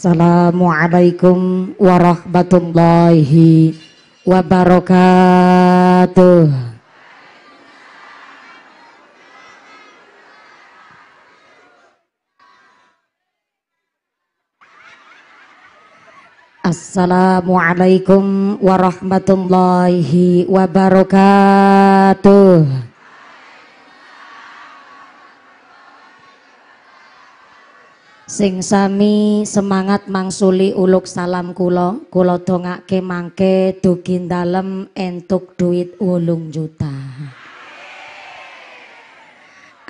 Assalamualaikum warahmatullahi wabarakatuh. Assalamualaikum warahmatullahi wabarakatuh. Sing sami semangat mangsuli uluk salam kula, kula dongake mangke dugi dalem entuk duit ulung juta.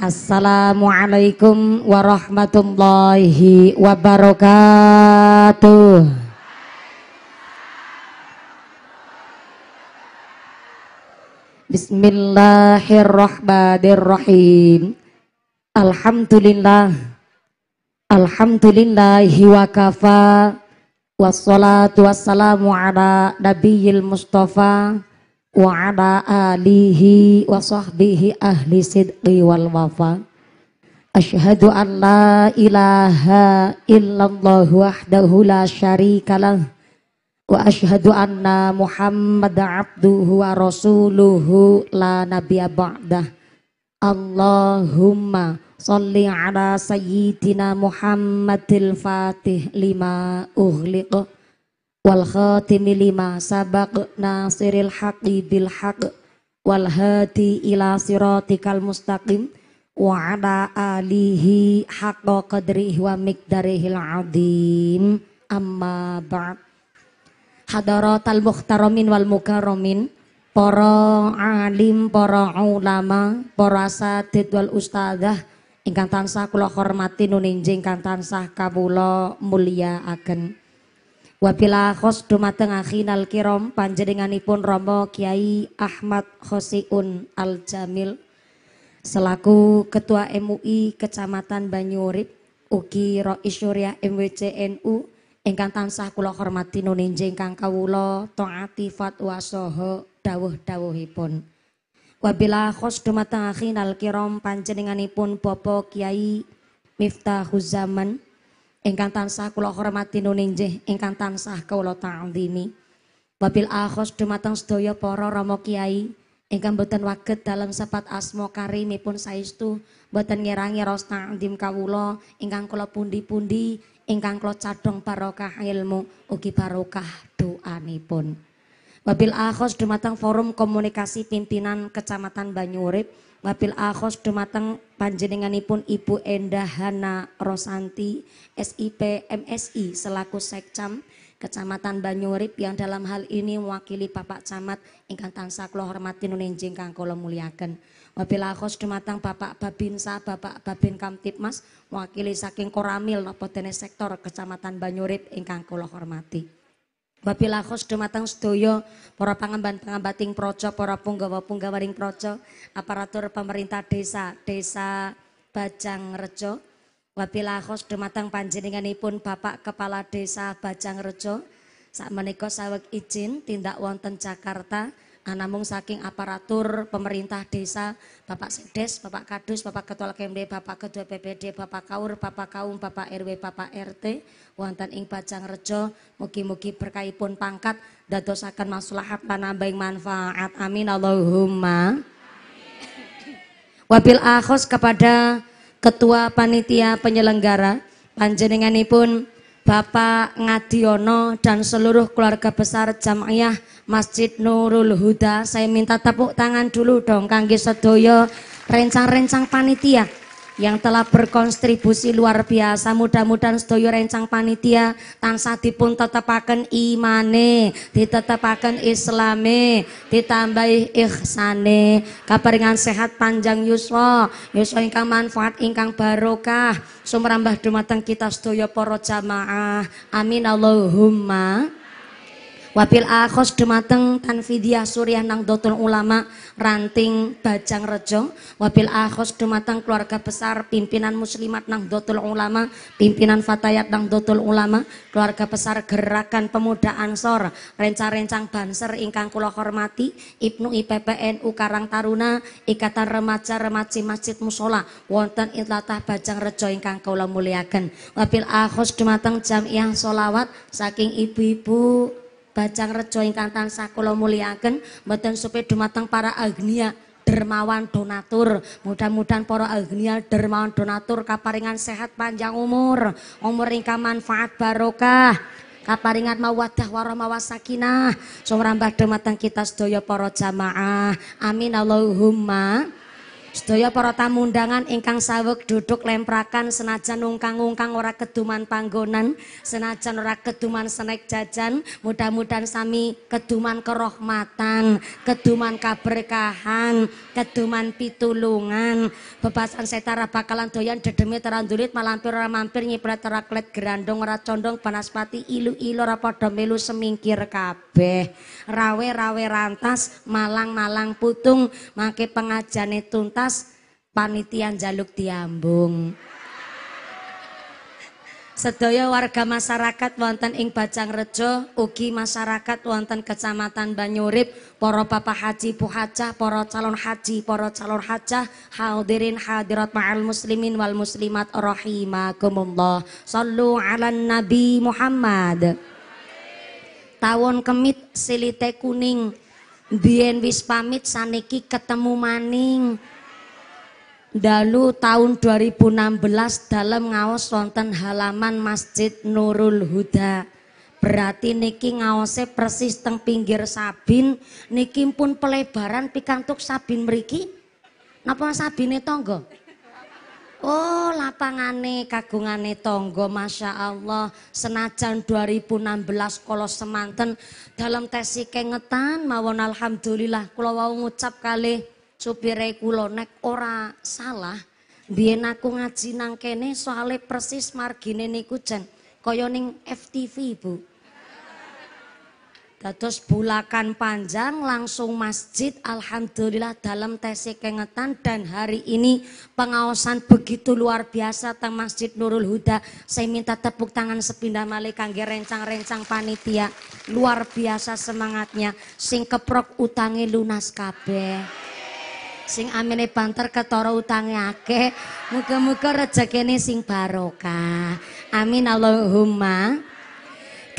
Assalamualaikum warahmatullahi wabarakatuh. Bismillahirrahmanirrahim. Alhamdulillah Alhamdulillahi wa kafa wassalatu wassalamu ala nabiyil mustafa wa ala alihi wa sahbihi ahli sidqi wal wafa Ashhadu an la ilaha illallah wahdahu la syarika lah wa ashhadu anna muhammad abduhu wa rasuluhu la nabiya ba'dah Allahumma Salli ala sayyidina Muhammadil Fatih lima uhliq wal khatimi lima sabaq nasiril haqqi bil haqq wal hadi ila siratikal mustaqim wa ala alihi haqqa qadrihi wa miqdarihil azim amma ba'd hadaratal muhtaramin wal mukarramin para alim para ulama para asatid wal ustadzah ingkang tansah kula hormati nuninjing kang tansah kawula mulyakaken. Wabila khos dumateng akhinal kiram panjenenganipun Rama Kiai Ahmad Khosiun Al Jamil selaku Ketua MUI Kecamatan Banyurip ugi Rais Syuriah MWCNU ingkang tansah kula hormati nuninjing kang kawula taati fatwa saha dawuh-dawuhipun. Wabila khosdumata al kiram panjenenganipun Bapak Kiai Miftahuz Zaman ingkang tansah kula hormati nuninjih ingkang tansah kula ta'zimi. Wabil akhos dumateng sedaya para Rama Kiai ingkang boten waget dalam sepat asmo karimipun saestu boten ngerangi ros ta'zim kawula ingkang kula pundi-pundi ingkang kula cadhong barokah ilmu ugi barokah doanipun. Wabil Ahos dumateng forum komunikasi pimpinan Kecamatan Banyurip, Wabil Ahos dumateng panjenenganipun Ibu Endah Hana Rosanti, SIP MSI selaku Sekcam Kecamatan Banyurip yang dalam hal ini mewakili Bapak Camat ingkang tansah kula hormati nunenjing kang kula muliaken. Wabil akhos dumateng Bapak Babinsa, Bapak Babin Kamtipmas mewakili saking Koramil napa sektor Kecamatan Banyurip ingkang kula hormati. Wabila khusdu matang sedaya para pangemban projo, para punggawa-punggawaring projo, aparatur pemerintah desa, desa Bajang Rejo. Wabila khusdu panjenenganipun Bapak Kepala Desa Bajang Rejo. saat menikah sawek izin tindak wonten Jakarta Nah, namun saking aparatur pemerintah desa, Bapak sedes, Bapak Kadus, Bapak Ketua Kemde, Bapak Ketua PPD, Bapak Kaur, Bapak Kaum, Bapak RW, Bapak RT, wonten ing Bajang Rejo, mugi-mugi pun pangkat dadosaken maslahat panambahing manfaat. Amin Allahumma. Wabil Ahos kepada Ketua Panitia Penyelenggara panjenenganipun Bapak Ngadiono dan seluruh keluarga besar Jamiah Masjid Nurul Huda. Saya minta tepuk tangan dulu dong kangge sedoyo rencang-rencang panitia yang telah berkontribusi luar biasa. Mudah-mudahan sedoyo rencang panitia tansah dipun tetepaken imane, ditetepaken islame, ditambahi ihsane. Kaparingan sehat panjang yuswa, yuswa ingkang manfaat ingkang barokah. Sumrambah dumateng kita sedoyo para jamaah. Amin Allahumma. Wabil akhos dumateng tanfidiyah suriah nang dotul ulama ranting bajang rejo. Wabil akhos dumateng keluarga besar pimpinan muslimat nang dotul ulama, pimpinan fatayat nang dotul ulama, keluarga besar gerakan pemuda ansor, rencang-rencang banser ingkang kula hormati, Ibnu IPPNU Karang Taruna, Ikatan Remaja Remaji Masjid Musola, wonten itlatah bajang rejo ingkang kula muliakan. Wabil akhos dumateng jamiah solawat saking ibu-ibu Bacang Rejo ingkang tansah kula mulyakaken mboten supaya dumateng para agnia dermawan donatur. Mudah-mudahan para agnia dermawan donatur kaparingan sehat panjang umur, umur ingkang manfaat barokah. Kaparingan mawadah warah mawasakinah Sumrambah dumateng kita sedaya para jamaah. Amin Allahumma. Sedaya para tamu undangan ingkang sawek duduk lemprakan senajan nungkang nungkang ora keduman panggonan, senajan ora keduman senek jajan, mudah-mudahan sami keduman kerohmatan, keduman kaberkahan, keduman pitulungan. Bebasan setara bakalan doyan dedemi terandulit malampir ora mampir nyiprat raklet gerandong ora condong panaspati ilu-ilu ora padha melu semingkir kabeh. Rawe-rawe rantas, malang-malang putung, mangke pengajane tuntas atas panitian jaluk diambung. Sedaya warga masyarakat wonten ing Bajang Rejo, ugi masyarakat wonten Kecamatan Banyurip, para bapak haji Puhaca, para calon haji, para calon hajah, hadirin hadirat ma'al muslimin wal muslimat rahimakumullah. Sallu 'alan Nabi Muhammad. Tahun kemit silite kuning, biyen wis pamit saniki ketemu maning dalu tahun 2016 dalam ngaos wonten halaman Masjid Nurul Huda. Berarti niki ngaose persis teng pinggir Sabin, niki pun pelebaran pikantuk Sabin meriki, Napa Sabine tonggo? Oh, lapangane kagungane tonggo, Masya Allah. Senajan 2016 kalau semanten dalam tesi kengetan mawon alhamdulillah kula wau ngucap kali supire kula nek ora salah biyen aku ngaji nang kene soale persis margine niku jan kaya ning FTV Bu. Dados bulakan panjang langsung masjid alhamdulillah dalam tesi kengetan dan hari ini pengawasan begitu luar biasa tentang Masjid Nurul Huda. Saya minta tepuk tangan sepindah malik kangge rencang-rencang panitia. Luar biasa semangatnya sing keprok utangi lunas kabeh. sing amene banter ketara utange akeh muga-muga rejekine sing barokah amin allahumma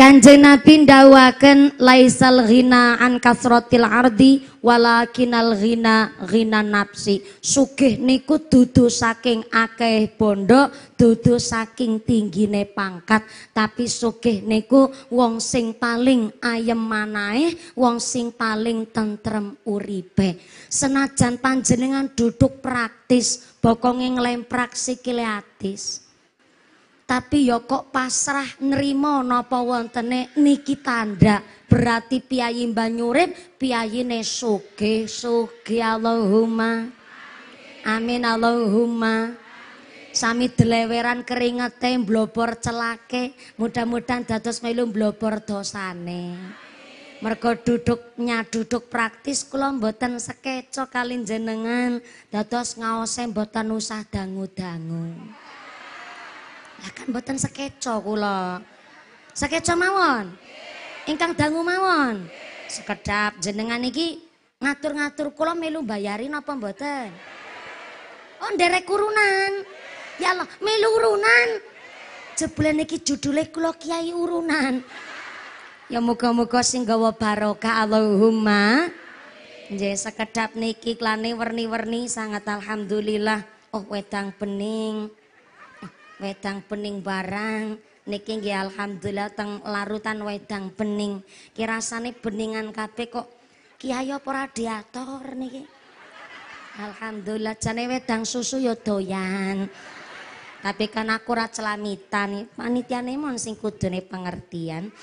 Kanjeng Nabi ndawaken laisal ghina an kasratil ardi walakinal ghina ghina nafsi. Sugih niku dudu saking akeh bondo, dudu saking tinggine pangkat, tapi sugih niku wong sing paling ayem manae, wong sing paling tentrem uripe. Senajan panjenengan duduk praktis, bokonge nglemprak sikile atis tapi ya kok pasrah nerima nopo wontene niki tanda berarti piyayi banyurip ne sugih sugih Allahumma amin Allahumma sami deleweran keringete blobor celake mudah-mudahan dados melu blobor dosane mergo duduk praktis kula mboten sekeco kali jenengan dados ngaose mboten usah dangu-dangu Ya kan mboten sekeco kula. Sekeco mawon. Ingkang dangu mawon. Sekedap jenengan iki ngatur-ngatur kula melu bayari napa mboten? Oh nderek urunan. Ya Allah, melu urunan. Jebulan iki judule kula kiai urunan. Ya muga-muga sing gawa barokah Allahumma. Nggih sekedap niki klane werni-werni sangat alhamdulillah. Oh wedang bening. wedang pening barang niki nggih alhamdulillah teng larutan wedang bening kirasane beningan kabeh kok kiai apa radiator niki alhamdulillah jane wedang susu ya doyan tapi kan aku ra celamitan panitiane mon sing kudune pengertian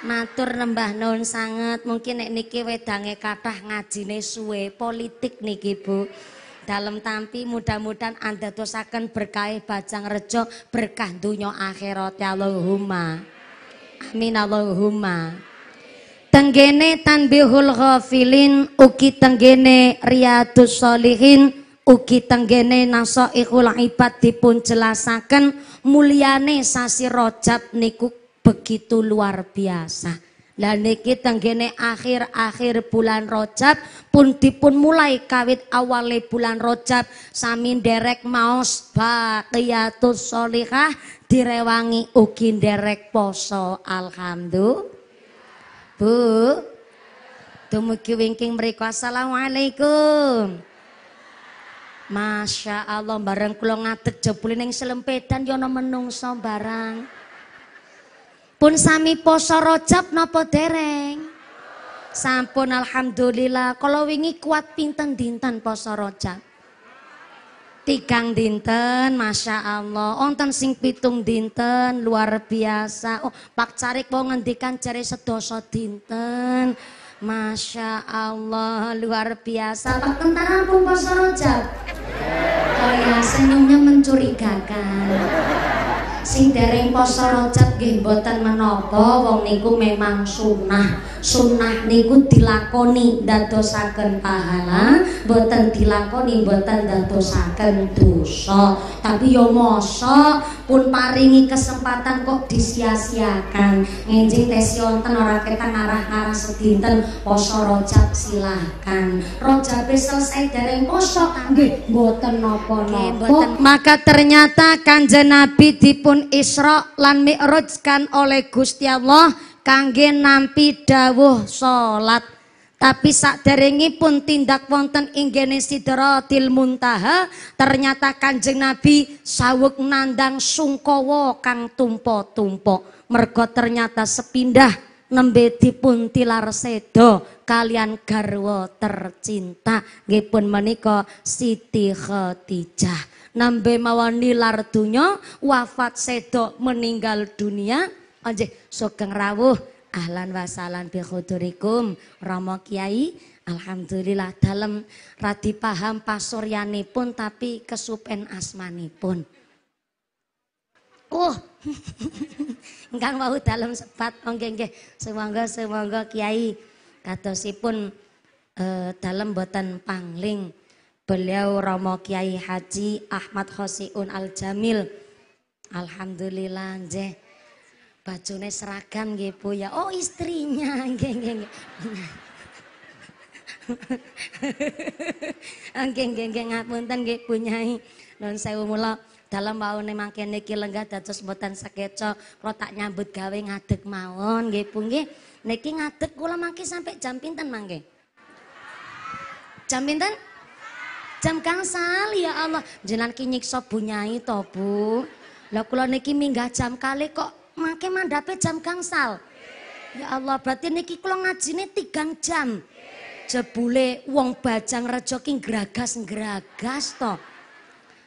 matur nembah nuwun sangat mungkin nek niki wedange kathah ngajine suwe politik niki Bu dalam tampi mudah-mudahan anda dosakan berkah bacang rejo berkah dunia akhirat ya Allahumma amin Allahumma tenggene tanbihul ghafilin uki tenggene riyadus solihin uki tenggene ikul ibad dipun jelasakan muliane sasi rojab niku begitu luar biasa lah niki tenggene akhir-akhir bulan rojab pun dipun mulai kawit awale bulan rojab. sami derek maos baqiyatus sholihah direwangi ugi derek poso alhamdulillah. Bu Dumugi wingking mereka assalamualaikum. Masya Allah bareng kula ngadeg jebule ning selempedan jono menungso barang. Pun sami poso rojab nopo dereng? Sampun alhamdulillah. Kalau wingi kuat pinten dinten poso rojab. Tigang dinten, Masya Allah. Onten sing pitung dinten, luar biasa. Oh, Pak Carik mau ngendikan cari sedoso dinten. Masya Allah, luar biasa. Pak tentara pun poso rojab. Oh ya, senyumnya mencurigakan. sing dereng poso rocat nggih mboten menapa wong niku memang sunah. Sunah niku dilakoni dadosaken pahala, mboten dilakoni mboten dadosaken dosa. Tapi yo masa pun paringi kesempatan kok disia-siakan. Ngenjing tesi wonten ora ketan arah-arah sedinten poso rocat silakan. Rocape selesai dereng poso kangge mboten napa-napa. Maka ternyata Kanjeng Nabi dipun dipun Isra lan Mi'raj kan oleh Gusti Allah kangge nampi dawuh salat. Tapi pun tindak wonten inggene Sidratil Muntaha, ternyata Kanjeng Nabi sawuk nandang sungkawa kang tumpo tumpa Mergo ternyata sepindah nembe dipun tilar sedo kalian garwa tercinta nggih pun menika Siti Khadijah nambe mawon nilar donya wafat sedo meninggal dunia anje sugeng rawuh ahlan wasalan bi khudurikum Rama Kiai alhamdulillah dalam radi paham pun tapi kesupen pun Oh, engkang dalam sepat sebat nggih nggih. Semangga semangga Kiai pun eh, dalam buatan pangling beliau Romo Kiai Haji Ahmad Khosiun Al Jamil. Alhamdulillah je. Bajune seragam nggih Bu ya. Oh istrinya nggih nggih nggih. Nggih nggih nggih ngapunten nggih Bu Nyai. Nun sewu mula dalam wawane mangke niki lenggah dados mboten sekeca kula tak nyambut gawe ngadeg mawon nggih Bu niki ngadeg gula mangke sampai jam pinten mangke jam pinten Jam kangsal ya Allah. Jenengan ki nyiksa bunyai to, Bu. Lah kula niki minggah jam kali kok mangke mandhape jam kangsal? Ya Allah, berarti niki kula ngajine tigang jam. Jebule wong bajang rejo geragas geragas toh. to.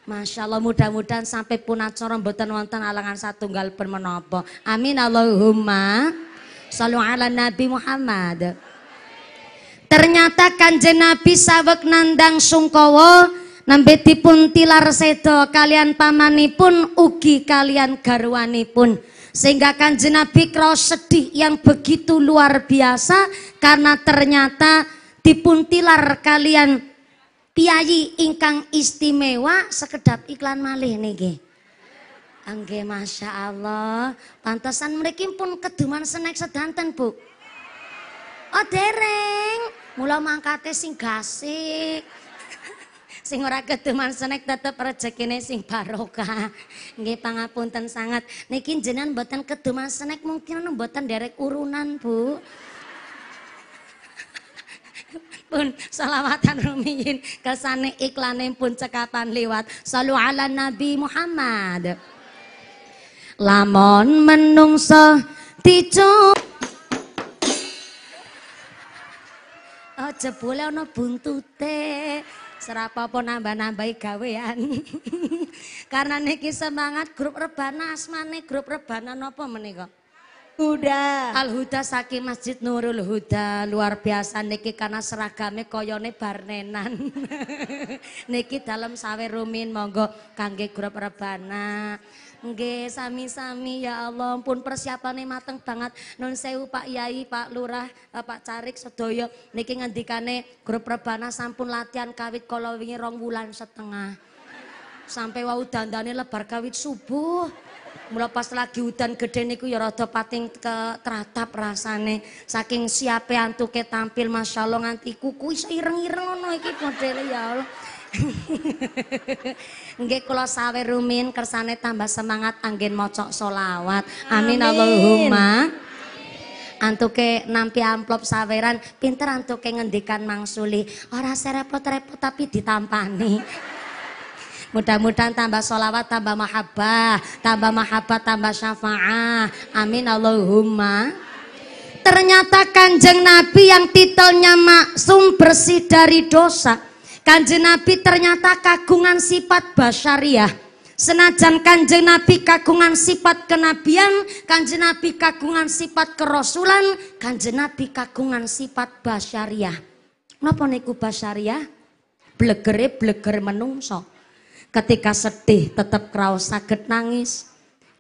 Masya Allah mudah-mudahan sampai pun acara mboten wonten alangan satunggal pun menopo. Amin Allahumma. Sallu ala Nabi Muhammad. Ternyata kanjeng Nabi sawek nandang sungkowo nembe dipun tilar sedo kalian pamanipun ugi kalian garwanipun. Sehingga kanjeng Nabi kraos sedih yang begitu luar biasa karena ternyata dipun tilar kalian piyayi ingkang istimewa sekedap iklan malih niki. Angge Masya Allah, pantasan mereka pun keduman senek sedanten bu. Oh dereng, Mula mangkate sing gasik. sing ora keduman senek tetep rezekine sing barokah. Nggih pangapunten sangat. Niki jenengan mboten keduman senek mungkin mboten derek urunan, Bu. pun salawatan rumiyin kesane iklane pun cekapan liwat salu ala nabi Muhammad lamon menungso dicuk jebule ana buntute. Serapapa nambah-nambahi gawean. Karena niki semangat grup rebana asmane grup rebana napa menika? Huda. Al Huda saki Masjid Nurul Huda luar biasa niki karena seragamnya koyone barnenan. niki dalam sawer rumin monggo kangge grup rebana. Nggih, sami-sami ya Allah, pun persiapane mateng banget. Nun sewu Pak Yai, Pak Lurah, Pak Carik sedaya niki ngendikane grup rebana sampun latihan kawit kala wingi rong wulan setengah. Sampai wau dandane lebar kawit subuh. Mula pas lagi udan gede niku ya rada pating ke teratap rasane. Saking siapa antuke tampil masyaallah nganti kuku iso ireng-ireng ngono iki modele ya Allah. Nggih kula sawer rumin kersane tambah semangat anggen mocok solawat. Amin, Allahumma. Antuke nampi amplop saweran, pinter antuke ngendikan mangsuli. Ora serepot-repot tapi ditampani. Mudah-mudahan tambah solawat, tambah mahabbah, tambah mahabbah, tambah syafa'ah. Amin Allahumma. Ternyata kanjeng Nabi yang titelnya maksum bersih dari dosa Kanjeng Nabi ternyata kagungan sifat basyariah. Senajan kanjeng Nabi kagungan sifat kenabian, kanjeng Nabi kagungan sifat kerasulan, kanjeng Nabi kagungan sifat basyariah. Napa niku basyariah? Blegere bleger menungso. Ketika sedih tetap kraos sakit nangis.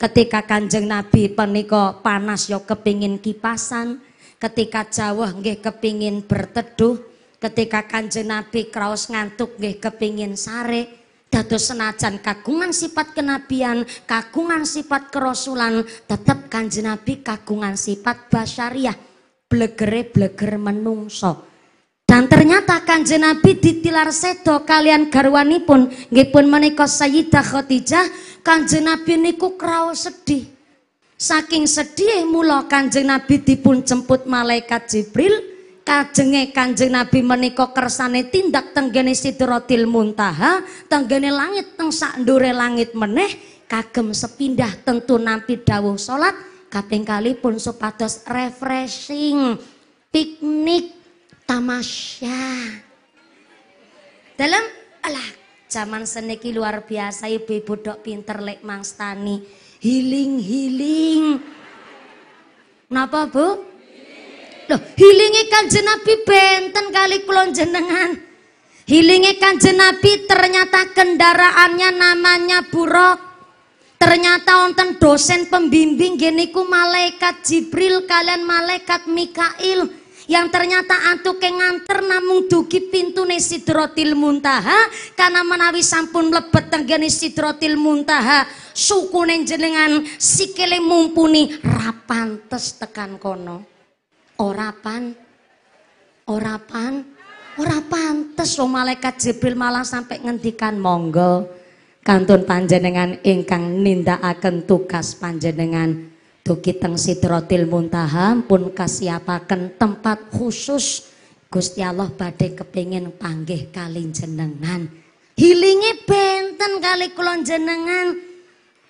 Ketika kanjeng Nabi penika panas yo ya kepingin kipasan, ketika jawah nggih kepingin berteduh, ketika kanjeng Nabi kraos ngantuk nggih kepingin sare dados senajan kagungan sifat kenabian, kagungan sifat kerosulan tetap kanjeng Nabi kagungan sifat basyariah, blegere-bleger menungso. Dan ternyata kanjeng Nabi ditilar sedo kalian garwani pun, pun menikah Sayyidah Khadijah, kanjeng Nabi niku kraos sedih. Saking sedih mula kanjeng Nabi dipun jemput malaikat Jibril kajenge kanjeng Nabi menika kersane tindak tenggene Sidratil Muntaha, tenggene langit teng sak ndure langit meneh kagem sepindah tentu nampi dawuh salat kaping kalipun supados refreshing, piknik, tamasya. Dalam alah zaman seniki luar biasa ibu-ibu dok pinter lek mangstani healing healing. Kenapa bu? Loh, healinge Kanjeng Nabi benten kali kulon jenengan. Healinge Kanjeng Nabi ternyata kendaraannya namanya buruk. Ternyata wonten dosen pembimbing geniku malaikat Jibril kalian malaikat Mikail yang ternyata ke nganter namun dugi nesi Sidrotil Muntaha karena menawi sampun mlebet tenggene Sidrotil Muntaha suku sukune jenengan sikile mumpuni rapantes tekan kono Ora pan. Ora pan. Ora pantes wong malaikat Jibril malah sampai ngendikan monggo kantun panjenengan ingkang nindakaken tugas panjenengan dugi teng Sidrotil Muntaha pun kasiapaken tempat khusus Gusti Allah badhe kepingin panggih kali jenengan. hilingi benten kali kula jenengan.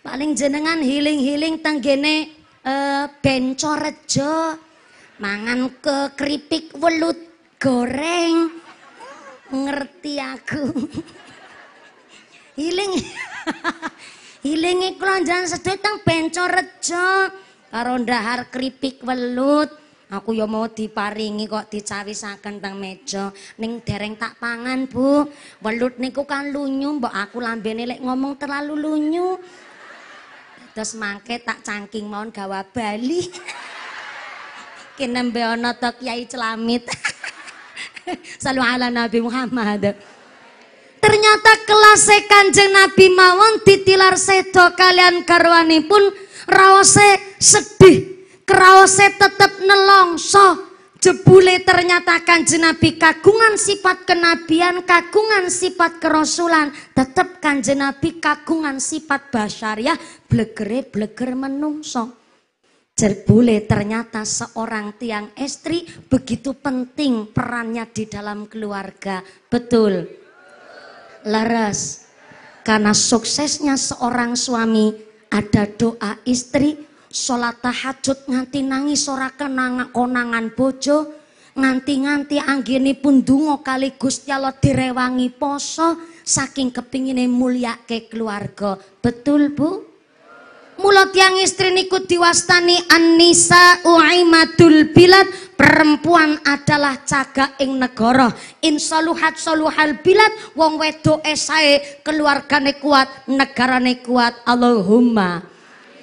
Paling jenengan hiling-hiling tenggene eh, Bencorejo mangan ke keripik welut goreng ngerti aku hiling hilingi klonjan sedhit teng bencor rejo karo ndahar keripik welut aku ya mau diparingi kok dicawisaken teng meja ning dereng tak pangan Bu welut niku kan lunyu mbok aku lambene lek ngomong terlalu lunyu terus mangke tak cangking mau gawa Bali kinembe ana to yai Celamit. Salu ala Nabi Muhammad. Ternyata kelas Kanjeng Nabi mawon ditilar sedo kalian karwanipun raose sedih, keraose tetep nelongso. Jebule ternyata kanjeng Nabi kagungan sifat kenabian, kagungan sifat kerasulan. Tetep kanjeng Nabi kagungan sifat basyariah, blegere bleger menungso. Jerbule ternyata seorang tiang istri begitu penting perannya di dalam keluarga. Betul. Leres. Karena suksesnya seorang suami ada doa istri, sholat tahajud nganti nangis sora kenang konangan bojo, nganti-nganti anggini pun dungo kali Gusti Allah direwangi poso saking kepingine ke keluarga. Betul, Bu? Mulut tiang istri niku diwastani Anisa uimadul bilad Perempuan adalah caga ing negara Insoluhat soluhal bilad Wong wedo esai Keluargane kuat Negarane kuat Allahumma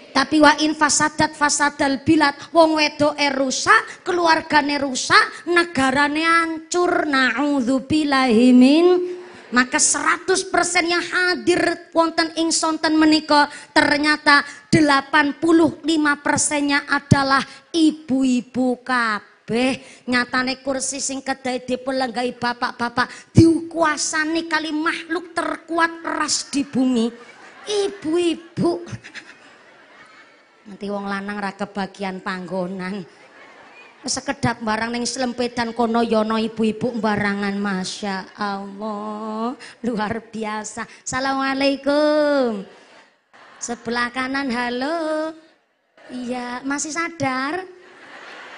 tapi wa in fasadat fasadal bilad wong wedoke rusak, keluargane rusak, negarane hancur. pila himin maka 100% yang hadir wonten ing sonten menika ternyata 85%-nya adalah ibu-ibu kabeh nyatane kursi sing kedai dipelenggahi bapak-bapak diukuasani kali makhluk terkuat ras di bumi ibu-ibu nanti wong lanang ra kebagian panggonan sekedap barang neng selempetan kono yono ibu-ibu barangan Masya Allah luar biasa Assalamualaikum sebelah kanan halo iya masih sadar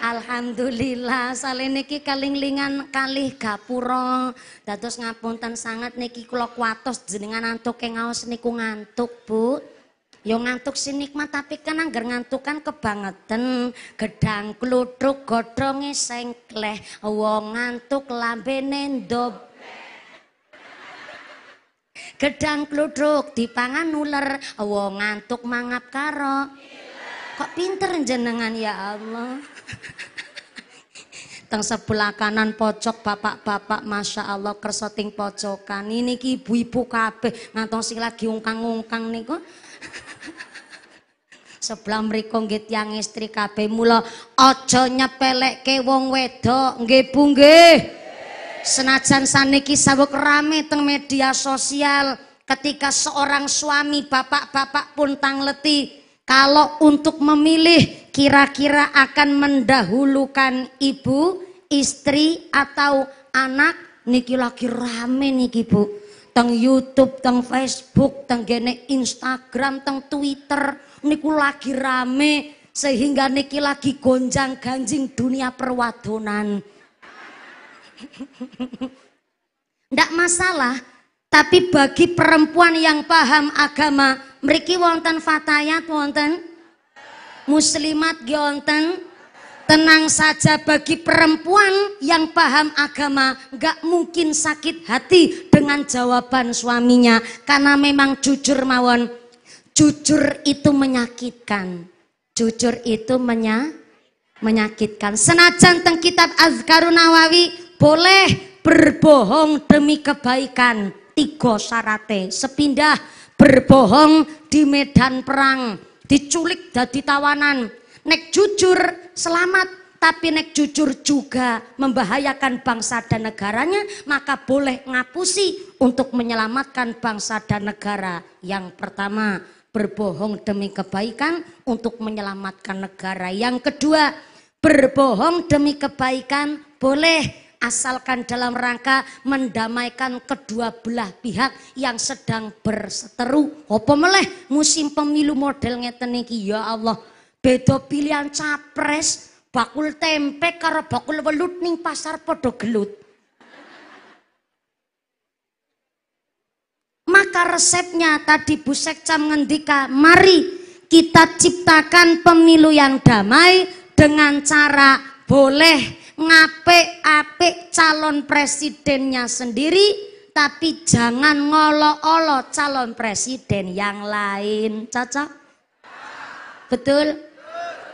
Alhamdulillah salin niki kalinglingan kalih gapura dados ngapunten sangat niki kula kuatos jenengan antuk ngaos niku ngantuk Bu Yo ngantuk si nikmat tapi kan angger ngantukan kebangetan gedang kludruk godrongi sengkleh wong ngantuk lambe ndob Gedang kluduk dipangan nuler, wong ngantuk mangap karo. Kok pinter jenengan ya Allah. Teng sebelah kanan pojok bapak-bapak Masya Allah kersoting pojokan ini ki ibu-ibu kabeh ngantong si lagi ungkang-ungkang nih kok Sebelah mereka nggih tiyang istri kabeh mula aja nyepelekke wong wedok, nggih Bu nggih. Senajan saniki sawek rame teng media sosial ketika seorang suami bapak-bapak pun tang tangleti kalau untuk memilih kira-kira akan mendahulukan ibu, istri atau anak niki lagi rame niki Bu. Teng YouTube, teng Facebook, teng gene Instagram, teng Twitter, niku lagi rame sehingga niki lagi gonjang ganjing dunia perwadonan. Ndak masalah, tapi bagi perempuan yang paham agama, meriki wonten fatayat wonten muslimat wonten tenang saja bagi perempuan yang paham agama gak mungkin sakit hati dengan jawaban suaminya karena memang jujur mawon Jujur itu menyakitkan. Jujur itu menya, menyakitkan. Senajan teng kitab Azkarun Nawawi boleh berbohong demi kebaikan. Tiga syaratnya. Sepindah berbohong di medan perang. Diculik jadi tawanan. Nek jujur selamat tapi nek jujur juga membahayakan bangsa dan negaranya, maka boleh ngapusi untuk menyelamatkan bangsa dan negara. Yang pertama, berbohong demi kebaikan untuk menyelamatkan negara. Yang kedua, berbohong demi kebaikan boleh asalkan dalam rangka mendamaikan kedua belah pihak yang sedang berseteru. Apa meleh musim pemilu model ngeten iki ya Allah. Beda pilihan capres, bakul tempe karo bakul welut ning pasar podo gelut. Maka resepnya tadi Bu Sekca mengendika, mari kita ciptakan pemilu yang damai dengan cara boleh ngapik-apik calon presidennya sendiri, tapi jangan ngolo-olo calon presiden yang lain. Cocok? Betul?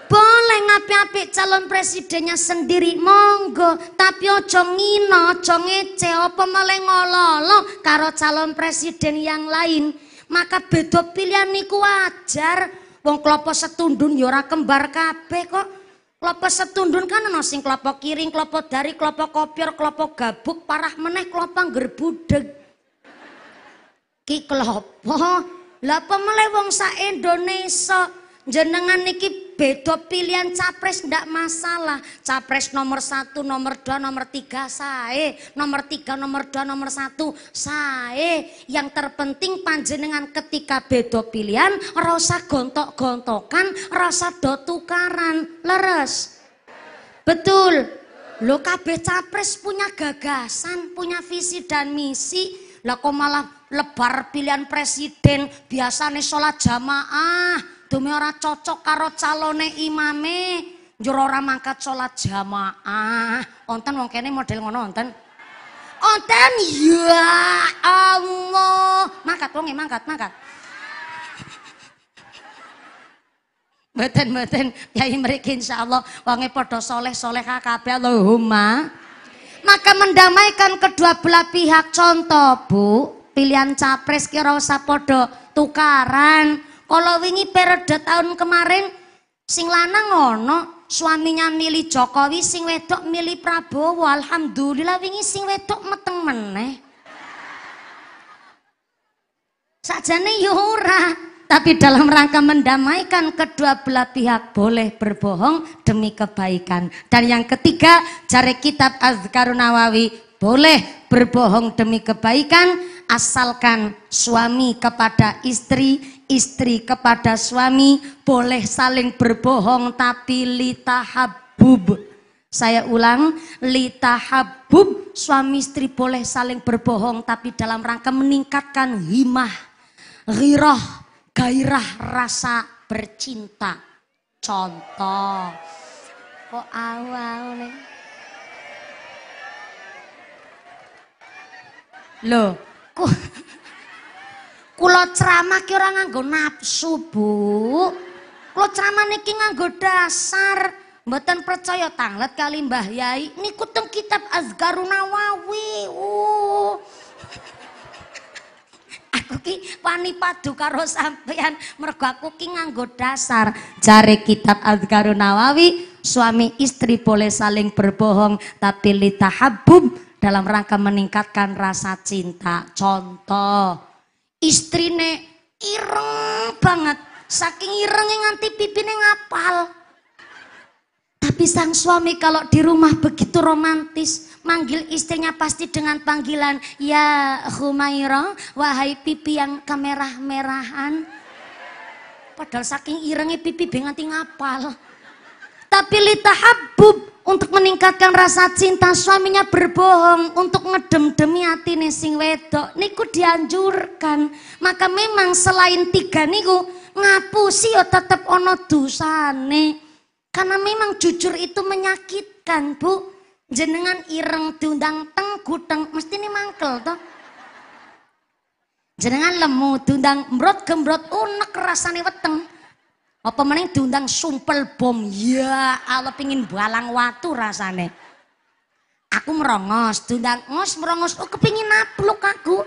Boleh ngapi-api calon presidennya sendiri monggo, tapi ojo ngino, ojo ngece, apa malah ngololo karo calon presiden yang lain. Maka beda pilihan niku wajar. Wong klopo setundun yora ya kembar kabeh kok. Klopo setundun kan ana sing klopo kiring, klopo dari, klopo kopior, klopo gabuk, parah meneh klopo ngerbudeg. Ki klopo? Lah apa malah wong sa Indonesia jenengan niki beda pilihan capres ndak masalah. Capres nomor satu, nomor dua, nomor tiga saya. Nomor tiga, nomor dua, nomor satu saya. Yang terpenting panjenengan ketika beda pilihan, rasa gontok-gontokan, rasa do tukaran, leres. Betul. Lo kabeh capres punya gagasan, punya visi dan misi. Lah kok malah lebar pilihan presiden biasanya sholat jamaah demi ora cocok karo calone imame njur ora mangkat salat jamaah. Onten wong kene model ngono onten. Onten ya Allah. Mangkat wong e mangkat mangkat. Mboten mboten yai mriki insyaallah wonge padha soleh solehah kabeh Allahumma. Maka mendamaikan kedua belah pihak contoh Bu, pilihan capres kira usah padha tukaran kalau wingi periode tahun kemarin sing lanang ono suaminya milih Jokowi, sing wedok milih Prabowo. Alhamdulillah wingi sing wedok meteng meneh. Sajane yura, ya tapi dalam rangka mendamaikan kedua belah pihak boleh berbohong demi kebaikan. Dan yang ketiga, cari kitab Azkarun Nawawi, boleh berbohong demi kebaikan asalkan suami kepada istri istri kepada suami boleh saling berbohong tapi habub. Saya ulang, habub suami istri boleh saling berbohong tapi dalam rangka meningkatkan himah, riroh, gairah rasa bercinta. Contoh. Kok awal nih? Loh, kok kulo ceramah ki ora nganggo nafsu, Bu. Kulo ceramah niki nganggo dasar. Mboten percaya tanglet kali Mbah Yai. Niku teng kitab Azgarun Nawawi. Uh. aku ki wani padu karo sampean mergo aku ki nganggo dasar jare kitab Azgaru Nawawi suami istri boleh saling berbohong tapi litahabbub dalam rangka meningkatkan rasa cinta contoh istrine ireng banget saking irengnya nganti pipine ngapal tapi sang suami kalau di rumah begitu romantis manggil istrinya pasti dengan panggilan ya Humaira wahai pipi yang kemerah-merahan padahal saking irengnya pipi nganti ngapal tapi habub untuk meningkatkan rasa cinta suaminya berbohong untuk ngedem-demi hati nih sing wedok niku dianjurkan maka memang selain tiga niku ngapusi yo ya tetep ono dusane. karena memang jujur itu menyakitkan bu jenengan ireng diundang teng gudeng mesti nih mangkel toh jenengan lemu diundang mbrot gembrot unek rasane weteng apa meneng diundang sumpel bom. Ya Allah pingin balang watu rasane. Aku merongos, diundang ngos merongos. Oh kepingin napluk aku.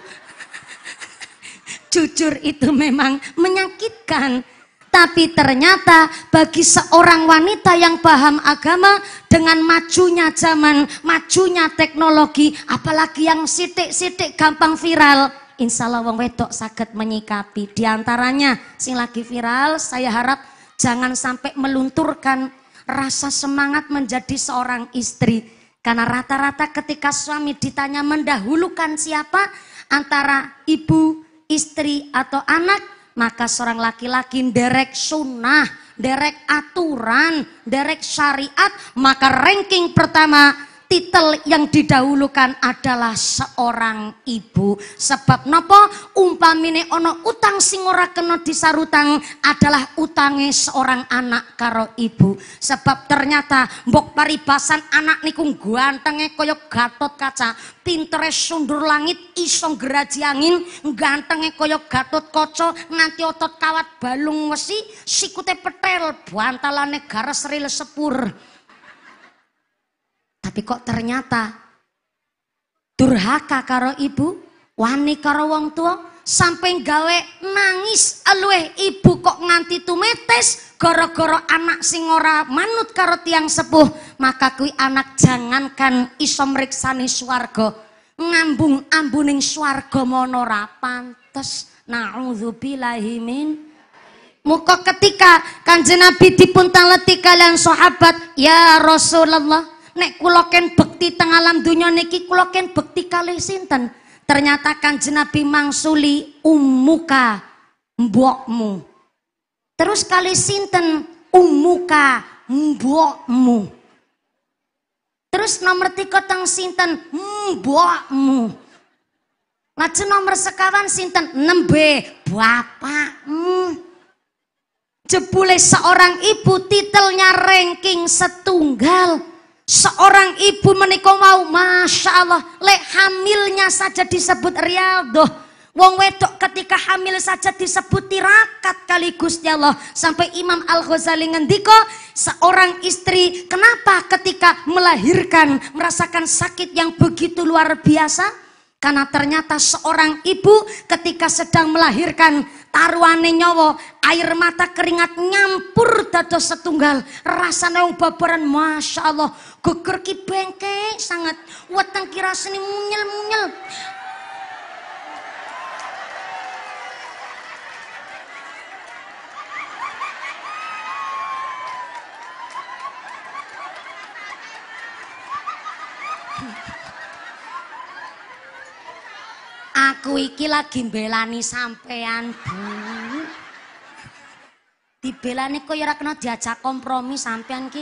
Jujur itu memang menyakitkan. Tapi ternyata bagi seorang wanita yang paham agama dengan majunya zaman, majunya teknologi, apalagi yang sitik-sitik gampang viral, insya Allah wong wedok sakit menyikapi. Di antaranya sing lagi viral, saya harap jangan sampai melunturkan rasa semangat menjadi seorang istri. Karena rata-rata ketika suami ditanya mendahulukan siapa antara ibu, istri atau anak, maka seorang laki-laki derek sunnah, derek aturan, derek syariat, maka ranking pertama titel yang didahulukan adalah seorang ibu. Sebab nopo umpamine ono utang sing ora kena disarutang adalah utange seorang anak karo ibu. Sebab ternyata mbok paribasan anak niku gantenge kaya Gatot Kaca, pintere sundur langit iso geraji angin, gantenge kaya Gatot Kaca nganti otot kawat balung wesi, sikute petel, bantalane garis ril sepur. Tapi kok ternyata durhaka karo ibu, wani karo wong tua, sampai gawe nangis alweh ibu kok nganti tumetes goro-goro anak singora manut karo tiang sepuh maka kui anak jangankan iso mriksani swarga ngambung ambuning suargo mono pantes naudzubillahi min muka ketika kanjeng Nabi dipuntang letik kalian sahabat ya Rasulullah Nek kula ken bekti teng alam donya niki kula ken bekti kali sinten? Ternyata Kanjeng Nabi mangsuli umuka mbokmu. Terus kali sinten umuka mbokmu. Terus nomor tiga teng sinten mbokmu. Lalu nomor sekawan sinten nembe bapakmu. Jebule seorang ibu titelnya ranking setunggal. Seorang ibu menikah mau, Masya Allah, le hamilnya saja disebut Rialdo, Wong wedok ketika hamil saja disebut tirakat kali Gusti Allah. Sampai Imam Al-Ghazali ngendiko, seorang istri kenapa ketika melahirkan merasakan sakit yang begitu luar biasa? Karena ternyata seorang ibu ketika sedang melahirkan taruhane nyawa, air mata keringat nyampur dada setunggal. rasanya yang babaran Masya Allah geger ki bengkek sangat. Weteng kira seni munyel-munyel aku iki lagi belani sampean bu dibelani kok ya kena diajak kompromi sampean ki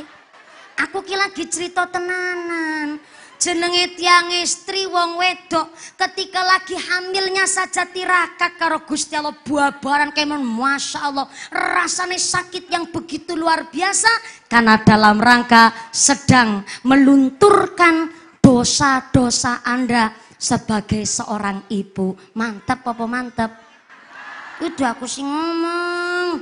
aku ki lagi cerita tenanan jenenge tiang istri wong wedok ketika lagi hamilnya saja tirakat karo Gusti Allah buabaran kemen Masya Allah rasanya sakit yang begitu luar biasa karena dalam rangka sedang melunturkan dosa-dosa Anda sebagai seorang ibu. Mantep apa mantep? itu aku sing ngomong.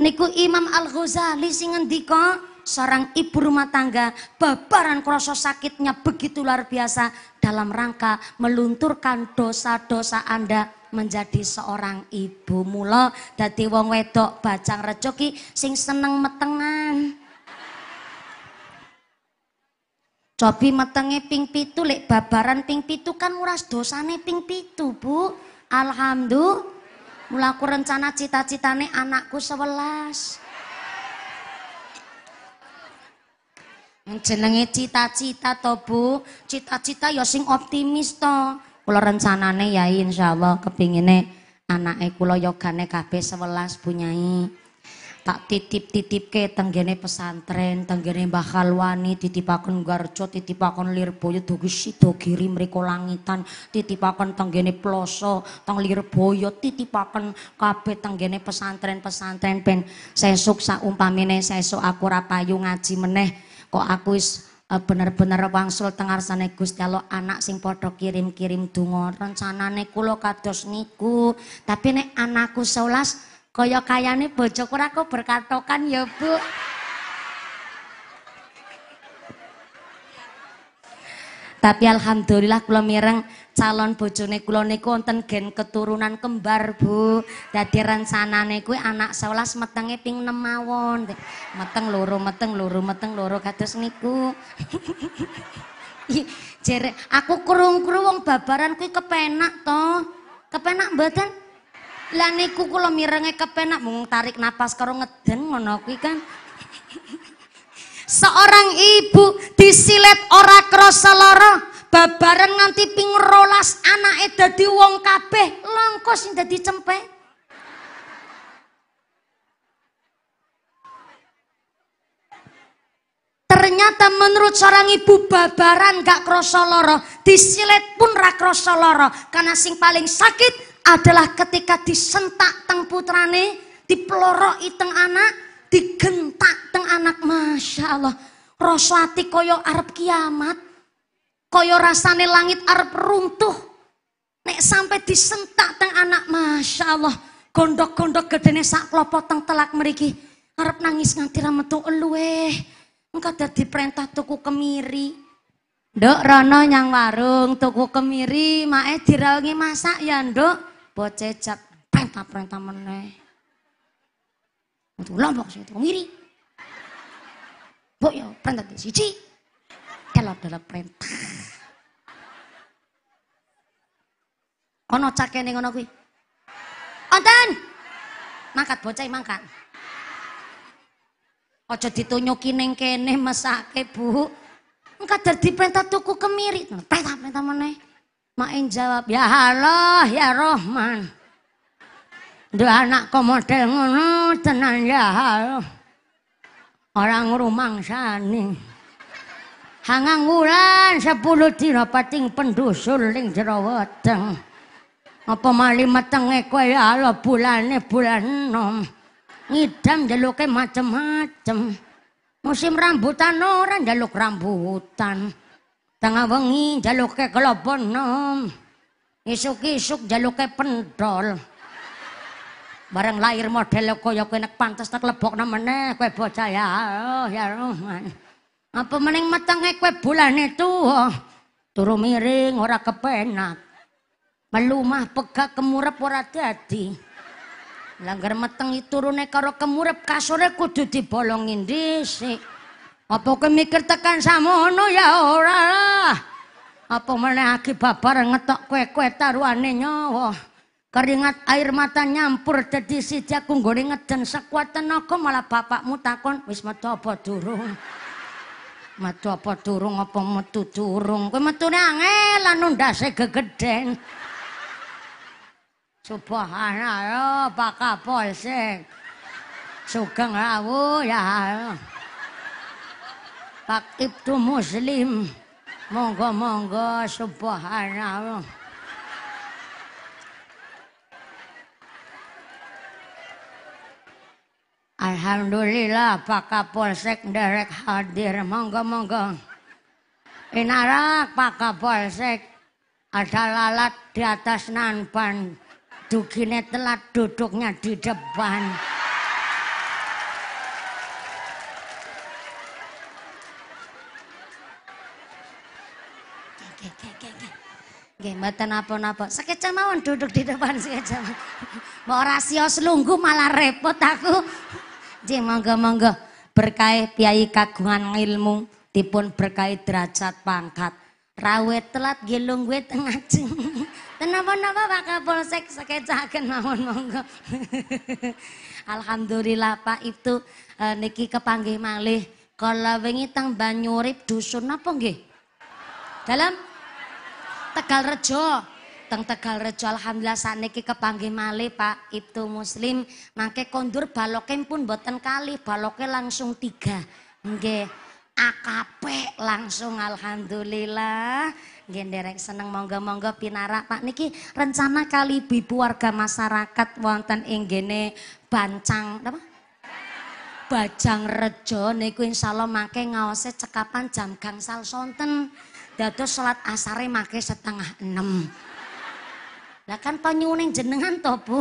Niku Imam Al-Ghazali sing ngendiko seorang ibu rumah tangga babaran krosok sakitnya begitu luar biasa dalam rangka melunturkan dosa-dosa Anda menjadi seorang ibu mula dadi wong wedok bacang rejoki sing seneng metengan Cobi metenge ping pitu, lek babaran ping pitu kan nguras dosane ping pitu, Bu. Alhamdulillah. Mulaku rencana cita-citane anakku sebelas. Jenenge cita-cita to, Bu. Cita-cita ya sing optimis to. Kula rencanane ya insyaallah kepingine anake kula yogane kabeh 11 Bu Nyai tak titip-titip ke tenggene pesantren, tenggene Mbah Kalwani, titipaken Garjo, titipaken Lirboyo, Dugisi, Dogiri, Mriko Langitan, titipaken tenggene Ploso, teng Lirboyo, titipaken kape tenggene pesantren-pesantren pen sesuk sa umpamine sesuk aku ora ngaji meneh, kok aku is eh, bener-bener wangsul sana Gusti Allah anak sing padha kirim-kirim donga rencana kula kados niku tapi nek anakku seulas Kaya kayane bojoku ora kok berkatokan ya, Bu. Tapi alhamdulillah kula mireng calon bojone kula niku wonten gen keturunan kembar, Bu. Dadi rencanane kuwi anak sewelas metenge ping 6 mawon. Meteng loro, meteng loro, meteng loro kados niku. Jere aku krung-krung wong babaran kuwi kepenak to. Kepenak mboten? Lah niku kula mirenge kepenak mung tarik napas karo ngeden ngono kuwi kan. Seorang ibu disilet ora krasa lara, babaran nganti ping 12 anake dadi wong kabeh, langkos sing dadi cempek. Ternyata menurut seorang ibu babaran gak krosoloro disilet pun rak krasa karena sing paling sakit adalah ketika disentak teng putrane, dipelorok teng anak, digentak teng anak. Masya Allah. Roswati koyo Arab kiamat, koyo rasane langit Arab runtuh. Nek sampai disentak teng anak, Masya Allah. Gondok-gondok gedene sak lopot teng telak meriki. Arab nangis nganti rametu elue. Eh. Engkau dari perintah tuku kemiri. dok Rono yang warung tuku kemiri, mae dirawangi masak ya, Dok. Bo cecak perintah-perintah meneh. Metu lombok sing turu ngiri. Mbok yo ya, perintah siji. delok dalam perintah. Ana cakene ngono kuwi. Onten. Mangkat bocah mangkat. Aja ditunyoki ning kene mesake, Bu. Engkadar diperintah tuku kemiri. Perintah-perintah meneh. Main jawab, ya Allah, ya Rahman. Dua anak komodel ngono, tenan ya Allah. Orang rumang sani. Hangang wulan sepuluh dina pating pendusul ling jero Apa mali metenge kowe ya Allah bulane bulan nom Ngidam jaluke macem-macem. Musim rambutan orang njaluk rambutan. Tengah wengi jaluke kelobon nom. Isuk-isuk jaluke pendol. Bareng lahir model koyok kowe nek pantas tak lebok meneh kue bocah ya. Oh, ya rumah Apa meneng metenge kowe bulan itu? Turu miring ora kepenak. Melumah pegak kemurep ora Langgar Langgar itu turune karo kemurep kasure kudu dibolongin disik apa kowe mikir tekan samono ya ora lah. Apa meneh aki babar ngetok kue kue taruhane nyawa. Keringat air mata nyampur dadi sijak kunggone ngeden sekuat tenaga malah bapakmu takon wis metu apa durung. Metu apa durung apa metu durung. Kowe metune angel lan ndase gegeden. Subhanallah Pak Kapolsek. Sugeng rawuh ya. Allah. Takib tu muslim. Monggo-monggo subhanallah. Alhamdulillah Pak Kapolsek derek hadir. Monggo-monggo. Inarak Pak Kapolsek. Ada lalat di atas nampan Dugine telat duduknya di depan. Nggih, mboten napa-napa. Sekeca mawon duduk di depan sekeca. mau rasio sios malah repot aku. jeng monggo-monggo. Berkah piyai kagungan ilmu tipun berkah derajat pangkat. Rawe telat gelung nggih lungguh ngaji. Tenapa-napa Pak Kapolsek sekecaken mawon monggo. Alhamdulillah Pak itu eh, niki kepanggih malih. kalau wingi teng Banyurip dusun napa nggih? Dalam Tegal Rejo. Teng Tegal Rejo alhamdulillah niki kepanggih malih Pak Ibtu Muslim. nangke kondur baloknya pun boten kali, baloknya langsung tiga. Nggih. AKP langsung alhamdulillah. Nggih seneng monggo-monggo pinarak Pak niki rencana kali ibu warga masyarakat wonten ing gene Bancang apa? Bajang Rejo niku insyaallah mangke ngaose cekapan jam gangsal sonten dados salat asare make setengah enam. Lah kan penyuning jenengan toh Bu?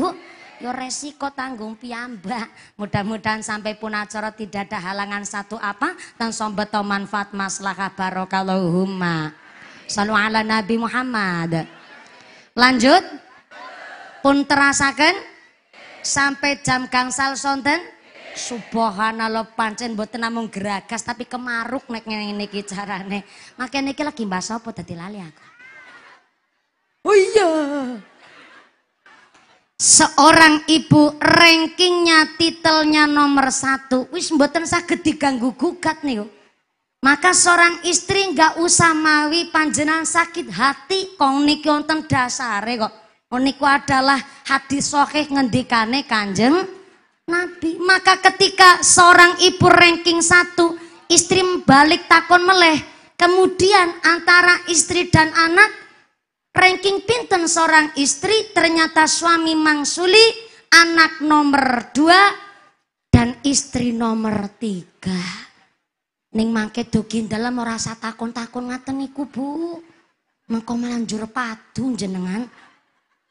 Ya resiko tanggung piamba. Mudah-mudahan sampai pun acara tidak ada halangan satu apa dan sombeto manfaat maslahah barokallahumma. Salu ala Nabi Muhammad. Lanjut. Pun terasakan sampai jam kangsal sonten Subhanallah pancen mboten namung geragas tapi kemaruk nek ngene iki carane. Makane iki lagi mbah sapa dadi lali aku. Oh iya. Seorang ibu rankingnya, titelnya nomor satu. Wis mboten saged diganggu gugat nih. Maka seorang istri nggak usah mawi panjenan sakit hati kong niki wonten dasare kok. Niku adalah hadis sahih ngendikane Kanjeng Nabi. Maka ketika seorang ibu ranking satu, istri balik takon meleh. Kemudian antara istri dan anak, ranking pinten seorang istri, ternyata suami mangsuli, anak nomor dua, dan istri nomor tiga. Ning mangke dogi dalam merasa takon-takon ngaten kubu. Bu. Mengko patung jenengan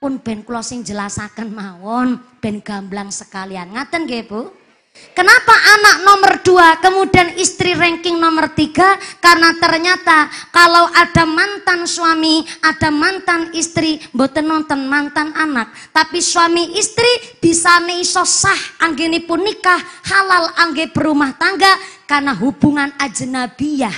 pun ben kula sing jelasaken mawon ben gamblang sekalian ngaten nggih Bu Kenapa anak nomor dua kemudian istri ranking nomor tiga? Karena ternyata kalau ada mantan suami, ada mantan istri, boten nonton mantan anak. Tapi suami istri bisa iso sah anggini pun nikah, halal angge berumah tangga karena hubungan ajnabiyah.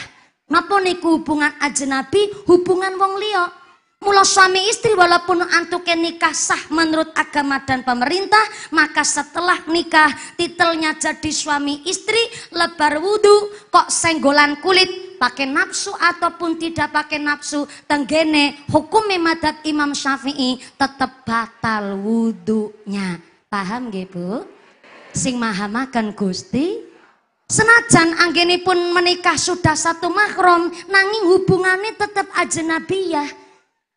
Napa niku hubungan ajnabi, hubungan wong liok. Mula suami istri walaupun antuknya nikah sah menurut agama dan pemerintah, maka setelah nikah titelnya jadi suami istri, lebar wudhu, kok senggolan kulit, pakai nafsu ataupun tidak pakai nafsu, tenggene hukum memadat Imam Syafi'i tetap batal wudhunya. Paham nggih, Bu? Sing makan Gusti Senajan anggenipun pun menikah sudah satu makrom, nanging hubungannya tetap aja nabiyah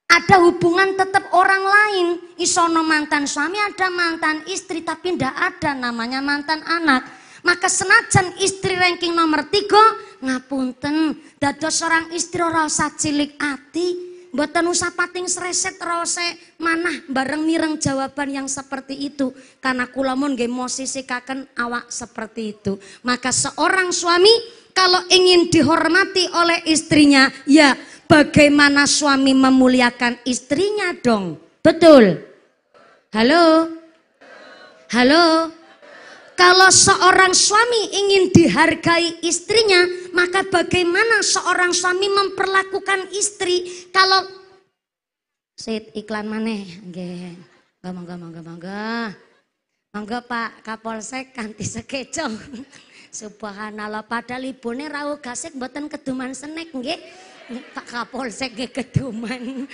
ada hubungan tetap orang lain. Isono mantan suami ada mantan istri tapi tidak ada namanya mantan anak. Maka senajan istri ranking nomor tiga ngapunten dados seorang istri rasa cilik ati Buatan usah pating sereset rose mana bareng mireng jawaban yang seperti itu karena kulamun gak mau awak seperti itu maka seorang suami kalau ingin dihormati oleh istrinya, ya bagaimana suami memuliakan istrinya dong. Betul. Halo? Halo? Kalau seorang suami ingin dihargai istrinya, maka bagaimana seorang suami memperlakukan istri kalau Sit iklan mana, nggih. Monggo monggo monggo monggo. Monggo Pak Kapolsek Kanti sekecong. Subhanallah padahal ibune rawuh gasik mboten keduman senek nggih. Pak Kapolsek nggih keduman.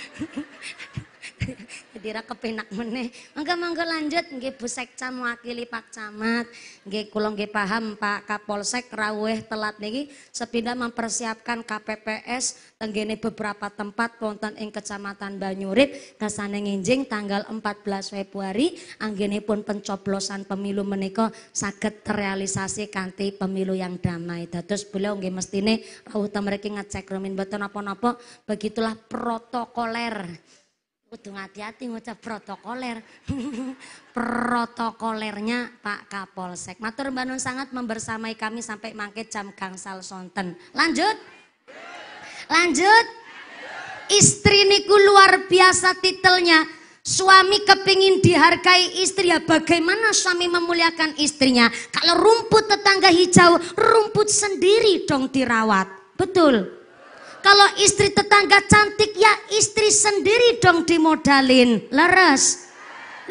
Jadi ra kepenak meneh. Mangga mangga lanjut nggih Bu Sekca mewakili Pak Camat. Nggih kula nggih paham Pak Kapolsek raweh telat niki sepindah mempersiapkan KPPS tenggene beberapa tempat wonten ing Kecamatan Banyurip kesana nginjing tanggal 14 Februari pun pencoblosan pemilu menika saged terrealisasi kanthi pemilu yang damai. Dados beliau nggih mestine rawuh mriki ngecek rumin beton napa-napa begitulah protokoler kudu hati-hati ngucap protokoler. Protokolernya Pak Kapolsek. Matur Mbak sangat membersamai kami sampai mangkit jam gangsal sonten. Lanjut. Lanjut. Istri niku luar biasa titelnya. Suami kepingin dihargai istri ya bagaimana suami memuliakan istrinya. Kalau rumput tetangga hijau, rumput sendiri dong dirawat. Betul. Kalau istri tetangga cantik ya istri sendiri dong dimodalin. Leres.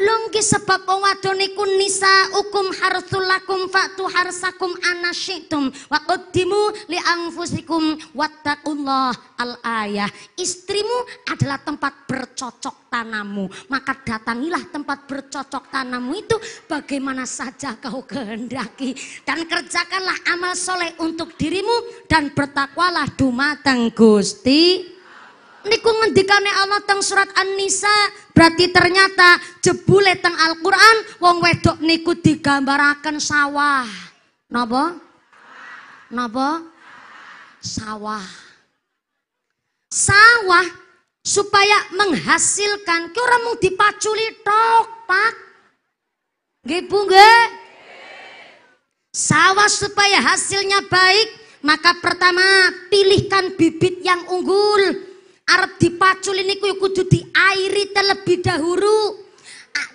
Lungki sebab wadoni kun nisa ukum harsul faktu harsakum anasyitum wa qaddimu li anfusikum wattaqullah al ayah. Istrimu adalah tempat bercocok tanammu, maka datangilah tempat bercocok tanammu itu bagaimana saja kau kehendaki dan kerjakanlah amal soleh untuk dirimu dan bertakwalah dumateng Gusti niku ngendikane Allah teng surat An-Nisa berarti ternyata jebule teng Al-Qur'an wong wedok niku digambarakan sawah. Napa? Napa? Sawah. Sawah supaya menghasilkan ki ora mung dipaculi tok, Pak. Nggih, Bu, nggih. Sawah supaya hasilnya baik, maka pertama pilihkan bibit yang unggul arep dipacul ini ku ya kudu diairi terlebih dahulu. Ah.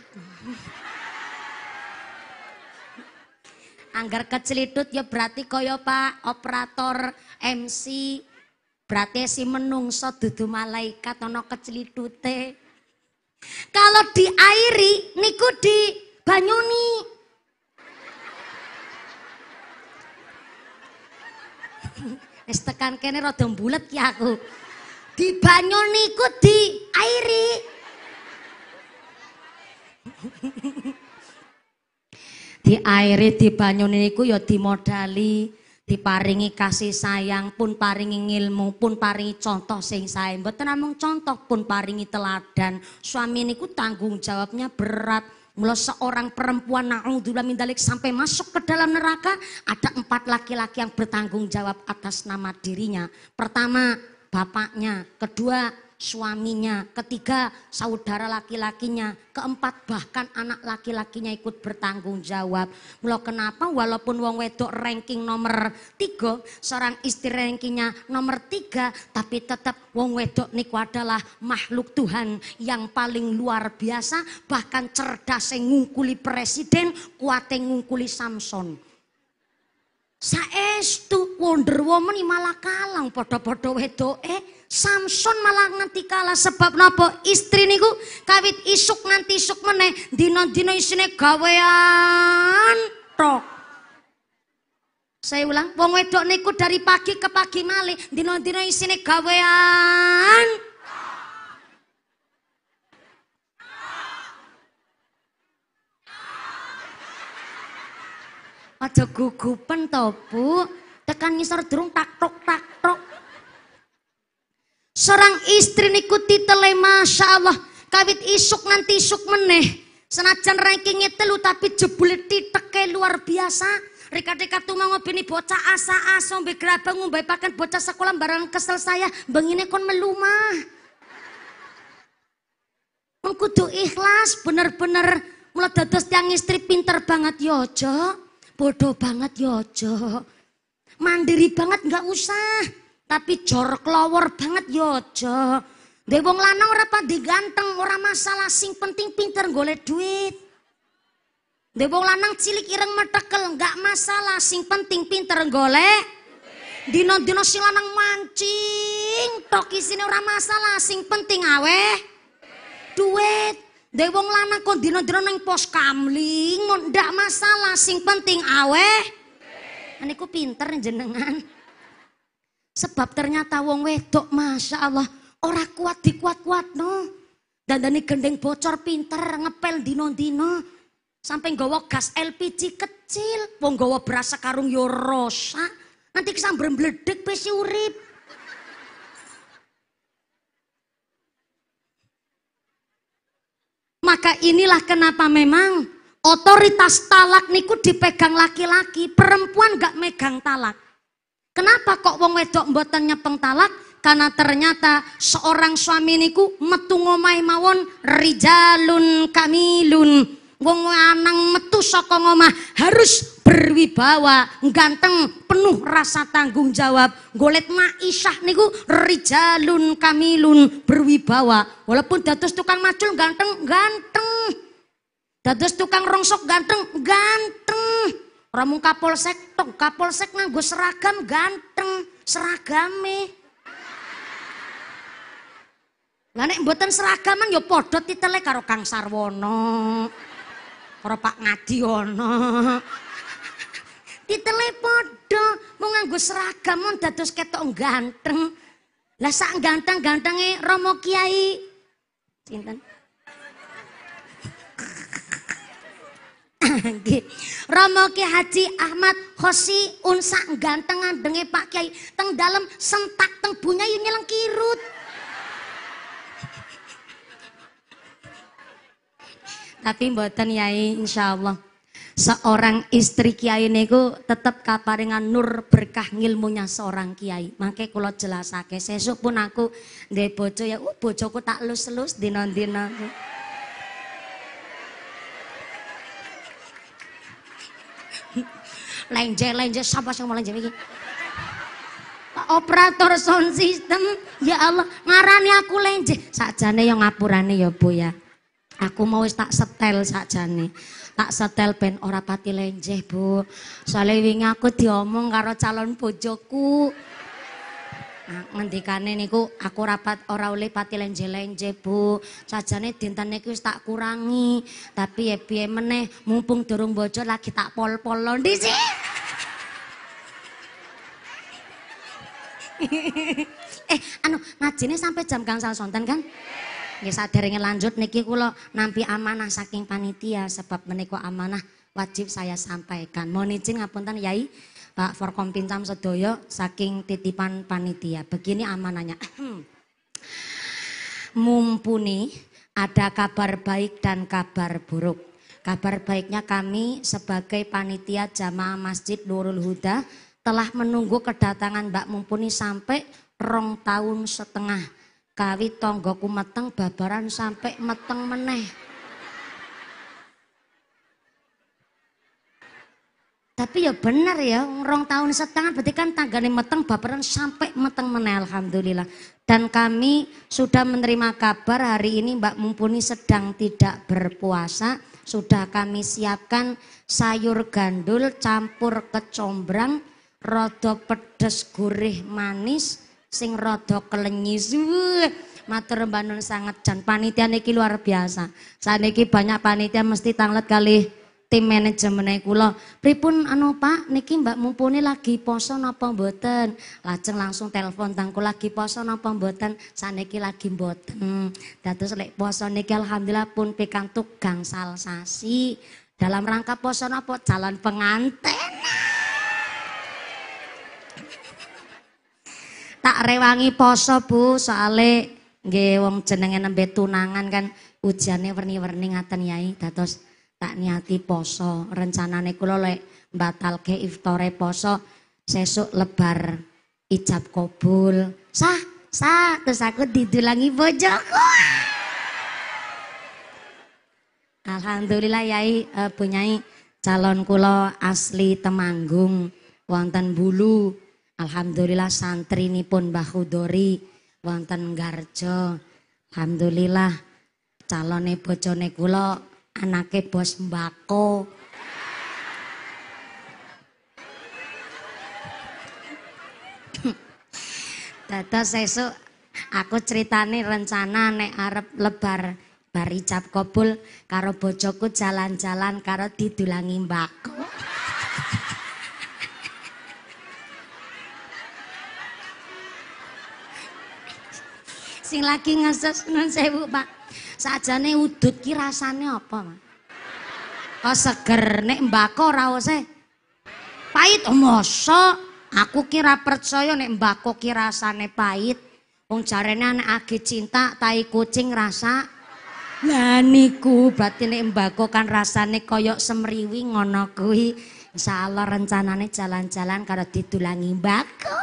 Anggar Angger kecelitut ya berarti kaya Pak operator MC berarti si menungso dudu malaikat ana kecelitute. Kalau diairi niku di banyuni. Wis tekan kene rada bulat ki aku di banyu niku di airi. di airi di banyu niku ya dimodali, diparingi kasih sayang pun paringi ilmu pun paringi contoh sing sae. Mboten namung contoh pun paringi teladan. Suami niku tanggung jawabnya berat. Mula seorang perempuan na'udzubillah min dalik sampai masuk ke dalam neraka, ada empat laki-laki yang bertanggung jawab atas nama dirinya. Pertama, bapaknya, kedua suaminya, ketiga saudara laki-lakinya, keempat bahkan anak laki-lakinya ikut bertanggung jawab. Mula kenapa walaupun wong wedok ranking nomor tiga, seorang istri rankingnya nomor tiga, tapi tetap wong wedok niku adalah makhluk Tuhan yang paling luar biasa, bahkan cerdas yang ngungkuli presiden, kuat yang ngungkuli Samson. Saestu Wonder Woman malah kalang podo padha wedoke. Samson malah nganti kalah sebab napa istri niku kawit isuk nganti isuk meneh dina-dina isine gawean tok. Saya ulang, wong wedok niku dari pagi ke pagi malih dino dino isine gawean Aja gugupan topu Bu. Tekan ngisor durung tak tok tak tok. seorang istri niku titele Masya Allah. Kawit isuk nanti isuk meneh. Senajan rankingnya telu tapi jebule titeke luar biasa. Rika-rika tuh mau ngobini bocah asa-asa mbe gerabang ngombe pakan bocah sekolah barang kesel saya bengine kon melumah. Mengkudu ikhlas bener-bener mulai dados tiang istri pinter banget ya bodoh banget ya ojo. Mandiri banget nggak usah. Tapi jorok lower banget ya ojo. Dhe lanang ora pandi ganteng, masalah sing penting pinter golek duit. Dhe lanang cilik ireng metekel, nggak masalah sing penting pinter golek. Dino-dino sing lanang mancing, toki sini ora masalah sing penting aweh duit. Dek wong lanang kon dina-dina nang pos kamling, ndak masalah sing penting aweh. Niku pinter jenengan. Sebab ternyata wong wedok Masya Allah ora kuat dikuat-kuat no. dani gendeng bocor pinter ngepel dino-dino. Sampai nggawa gas LPG kecil, wong nggawa berasa karung yo rosak. Nanti kesam berembledek besi urip. Maka inilah kenapa memang otoritas talak niku dipegang laki-laki, perempuan gak megang talak. Kenapa kok wong wedok mbotennya pengtalak? Karena ternyata seorang suami niku metu ngomai mawon rijalun kamilun wong lanang metu saka omah harus berwibawa, ganteng, penuh rasa tanggung jawab. Golet Maisyah niku rijalun kamilun berwibawa. Walaupun dados tukang macul ganteng, ganteng. Dados tukang rongsok ganteng, ganteng. Ora mung kapolsek tok, kapolsek nganggo seragam ganteng, seragame. Lah nek mboten seragaman ya padha titele karo Kang Sarwono. Ora Pak Ngadi ono. Titele padha, mau nganggo seragam mon dados ketok ganteng. Lah sak ganteng-gantenge Romo Kiai. Sinten? Romo Rama Ki Haji Ahmad Khosi unsak ganteng andenge Pak Kiai teng dalam sentak teng bunyai nyeleng kirut. tapi mboten yai Allah Seorang istri kiai niku tetap kaparingan nur berkah ngilmunya seorang kiai. kalau jelas jelasake sesuk pun aku di bojo ya uh, bojoku tak lus-lus dina-dina. lenje-lenje sapa sing lenje iki? Operator sound system, ya Allah, ngarani aku lenje. Sakjane yang ngapurane ya Bu ya. Aku mau tak setel saja nih, Tak setel ben ora pati lenjeh, Bu. Soalnya wingi aku diomong karo calon bojoku. Nah, ngendikane niku aku rapat ora oleh pati lenje-lenje Bu. Sajane dinten niku wis tak kurangi, tapi ya piye meneh mumpung durung bocor lagi tak pol-polo sih. eh, anu ngajine sampai jam gangsal sonten kan? Nggih ya, saderenge lanjut niki kula nampi amanah saking panitia sebab menika amanah wajib saya sampaikan. Mohon izin ngapunten Yai Pak Forkompintam Sedoyo saking titipan panitia. Begini amanahnya. Mumpuni ada kabar baik dan kabar buruk. Kabar baiknya kami sebagai panitia jamaah Masjid Nurul Huda telah menunggu kedatangan Mbak Mumpuni sampai rong tahun setengah kawi tonggoku meteng babaran sampai meteng meneh. Tapi ya benar ya, rong tahun setengah berarti kan tanggane meteng babaran sampai meteng meneh alhamdulillah. Dan kami sudah menerima kabar hari ini Mbak Mumpuni sedang tidak berpuasa, sudah kami siapkan sayur gandul campur kecombrang, rodo pedes gurih manis, sing rada kelenyi suwe. Matur mbanun sangat jan panitia niki luar biasa. Saniki banyak panitia mesti tanglet kali tim manajemen kula. Pripun anu Pak niki Mbak mumpuni lagi poso napa mboten? Lajeng langsung telepon tang lagi poso napa mboten? Saniki lagi mboten. Hmm. Dados lek poso niki alhamdulillah pun pikantuk gangsal sasi. Dalam rangka poso napa calon pengantin. tak rewangi poso Bu soale nggih wong jenenge nembe tunangan kan ujane werni-werni ngaten Yai dados tak niati poso rencanane kula lek ke iftore poso sesuk lebar ijab kobul sah sah terus aku didulangi bojoku Alhamdulillah Yai eh, punyai calon kula asli Temanggung wonten Bulu Alhamdulillah santri ini pun Mbah Hudori wonten Garjo. Alhamdulillah calone bojone kula anake bos Mbako. Dados sesuk aku ceritani rencana nek arep lebar bar kopul kobul karo bojoku jalan-jalan karo didulangi Mbako. sing lagi ngeses nun sewu pak sajane udut ki rasane apa pak kok oh, seger nek mbako rawose pahit omoso. Oh, aku kira percaya nek mbako ki rasane pahit wong jarene anak agi cinta tai kucing rasa lah niku berarti nek mbako kan rasane koyok semriwi ngono kuwi insyaallah rencanane jalan-jalan karo ditulangi mbako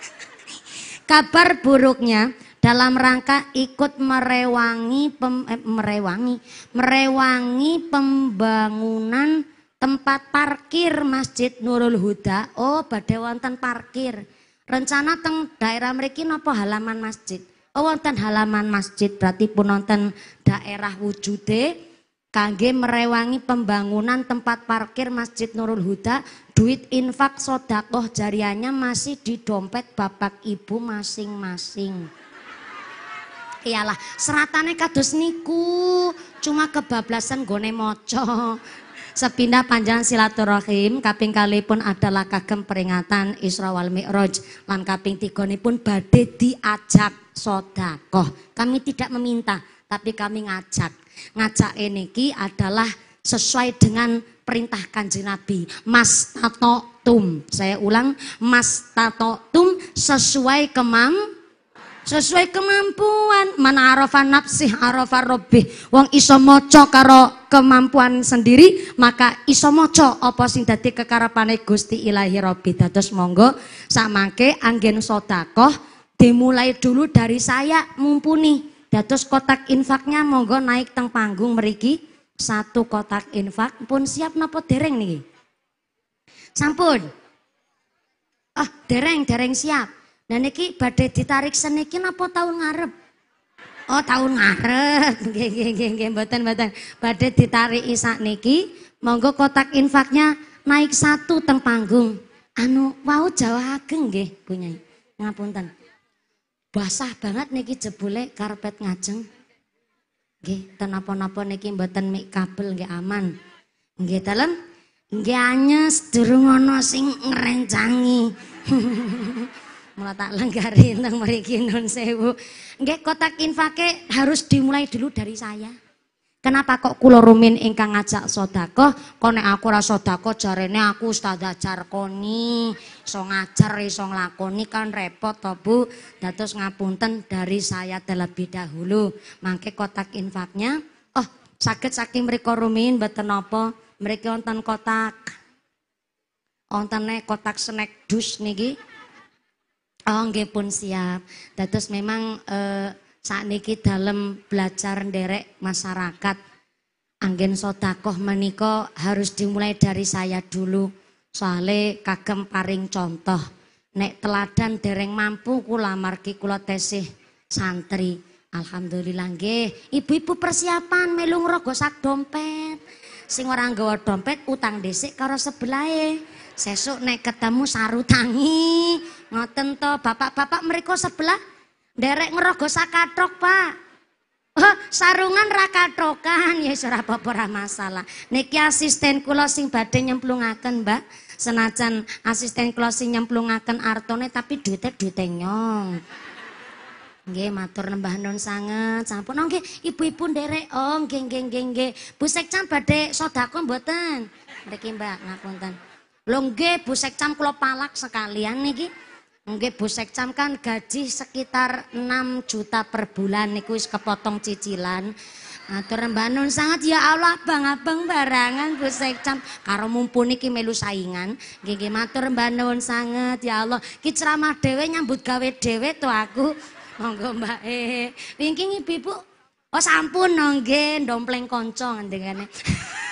kabar buruknya dalam rangka ikut merewangi pem, eh, merewangi merewangi pembangunan tempat parkir Masjid Nurul Huda. Oh, badhe wonten parkir. Rencana teng daerah mriki napa halaman masjid? Oh, wonten halaman masjid berarti pun wonten daerah wujude kangge merewangi pembangunan tempat parkir Masjid Nurul Huda, duit infak sodakoh jariannya masih di dompet bapak ibu masing-masing ialah seratane kados niku cuma kebablasan gone moco sepindah panjang silaturahim kaping kali pun adalah kagem peringatan Isra wal Mi'raj lan kaping pun badhe diajak sodakoh kami tidak meminta tapi kami ngajak ngajak ini ki adalah sesuai dengan perintah kanji Nabi mas tato tum saya ulang mas tato tum sesuai kemang sesuai kemampuan mana arafa nafsih arafa robih wong iso karo kemampuan sendiri maka iso maca apa sing dadi Gusti Ilahi Rabbi dados monggo samangke anggen sedekah dimulai dulu dari saya mumpuni dados kotak infaknya monggo naik teng panggung meriki satu kotak infak pun siap napa dereng nih sampun ah dereng dereng siap dan niki badai ditarik seniki napa tahun ngarep? Oh tahun ngarep, nggih nggih nggih mboten mboten. Badai ditarik isak niki, monggo kotak infaknya naik satu teng panggung. Anu wow Jawa Ageng nggih Bu Nyai. Ngapunten. Basah banget niki jebule karpet ngajeng. Nggih, ten napa-napa niki mboten mik kabel nggih aman. Nggih dalem nggih anyes durung ana sing ngrencangi. mulai tak lenggarin tentang mriki non sewu. Nggak kotak infake harus dimulai dulu dari saya. Kenapa kok kulo rumin ingkang ngajak sodako? kok Kone aku ora sodako jarene aku ustadzah jarkoni, So ngajar so ngelakoni kan repot to Bu. Dados ngapunten dari saya terlebih dahulu. Mangke kotak infaknya oh sakit saking mereka rumin betenopo. Mereka nonton kotak. Ontane kotak snack dus niki. Oh, nggih pun siap. Dados memang eh, niki dalam belajar nderek masyarakat. Anggen sodakoh meniko harus dimulai dari saya dulu. Soale kagem paring contoh. Nek teladan dereng mampu kula margi kula tesih santri. Alhamdulillah nggih. Ibu-ibu persiapan melu sak dompet. Sing ora nggawa dompet utang dhisik karo sebelahe. Sesuk naik ketemu sarutangi, ngoten to bapak-bapak mereka sebelah derek ngerogo sakatrok, Pak. Oh, sarungan rakatrokan ya surah apa masalah. Niki asisten kula sing badhe nyemplungaken, Mbak. Senajan asisten kula sing nyemplungaken artone tapi duitnya duite nyong. Nge, matur nembah non sangat Sampun oh, nggih ibu-ibu nderek. om oh, geng geng geng geng Bu sekcan badhe sodakon buatan Mriki Mbak ngapunten. Lho busek cam Sekcam palak sekalian niki. Nggih busek cam kan gaji sekitar 6 juta per bulan niku wis kepotong cicilan. Atur nah, mbanun sangat ya Allah Bang Abang barangan Bu Sekcam karo mumpuni ki melu saingan. Nggih matur mbak mbanun sangat ya Allah. Ki ceramah nyambut gawe dewe tuh aku. Monggo Mbak eh Wingi eh. Ibu Oh sampun nggih dompleng kanca ngendengane.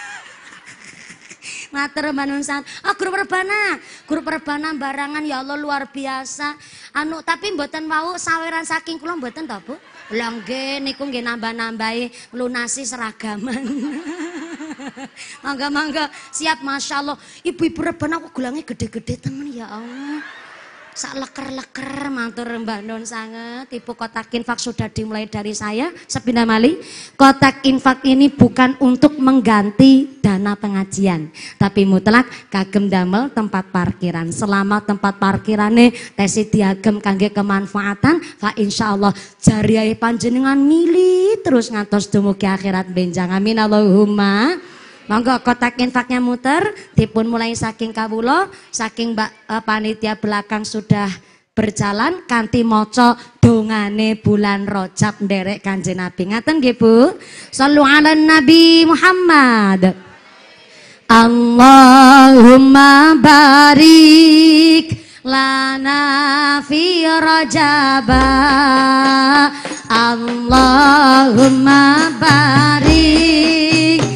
Ngatur manun sangat. Oh grup rebana, grup rebana barangan ya Allah luar biasa. Anu tapi mboten wau saweran saking kula mboten to, Bu? Lah nggih niku nggih nambah-nambahi lunasi seragaman. Mangga-mangga siap Masya Allah Ibu-ibu rebana kok gelangnya gede-gede temen ya Allah sak leker-leker matur Mbak Nun sangat ibu kotak infak sudah dimulai dari saya sebina mali kotak infak ini bukan untuk mengganti dana pengajian tapi mutlak kagem damel tempat parkiran selama tempat parkirane tesi diagem kangge kemanfaatan fa insya Allah jariah panjenengan milih terus ngantos dumugi akhirat benjang amin Allahumma Monggo kotak infaknya muter, dipun mulai saking kawulo, saking mbak e, panitia belakang sudah berjalan kanti moco, dongane bulan rojab derek kanji Nabi. Ngaten nggih, Bu? Nabi Muhammad. Allahumma barik lana fi rajaba Allahumma barik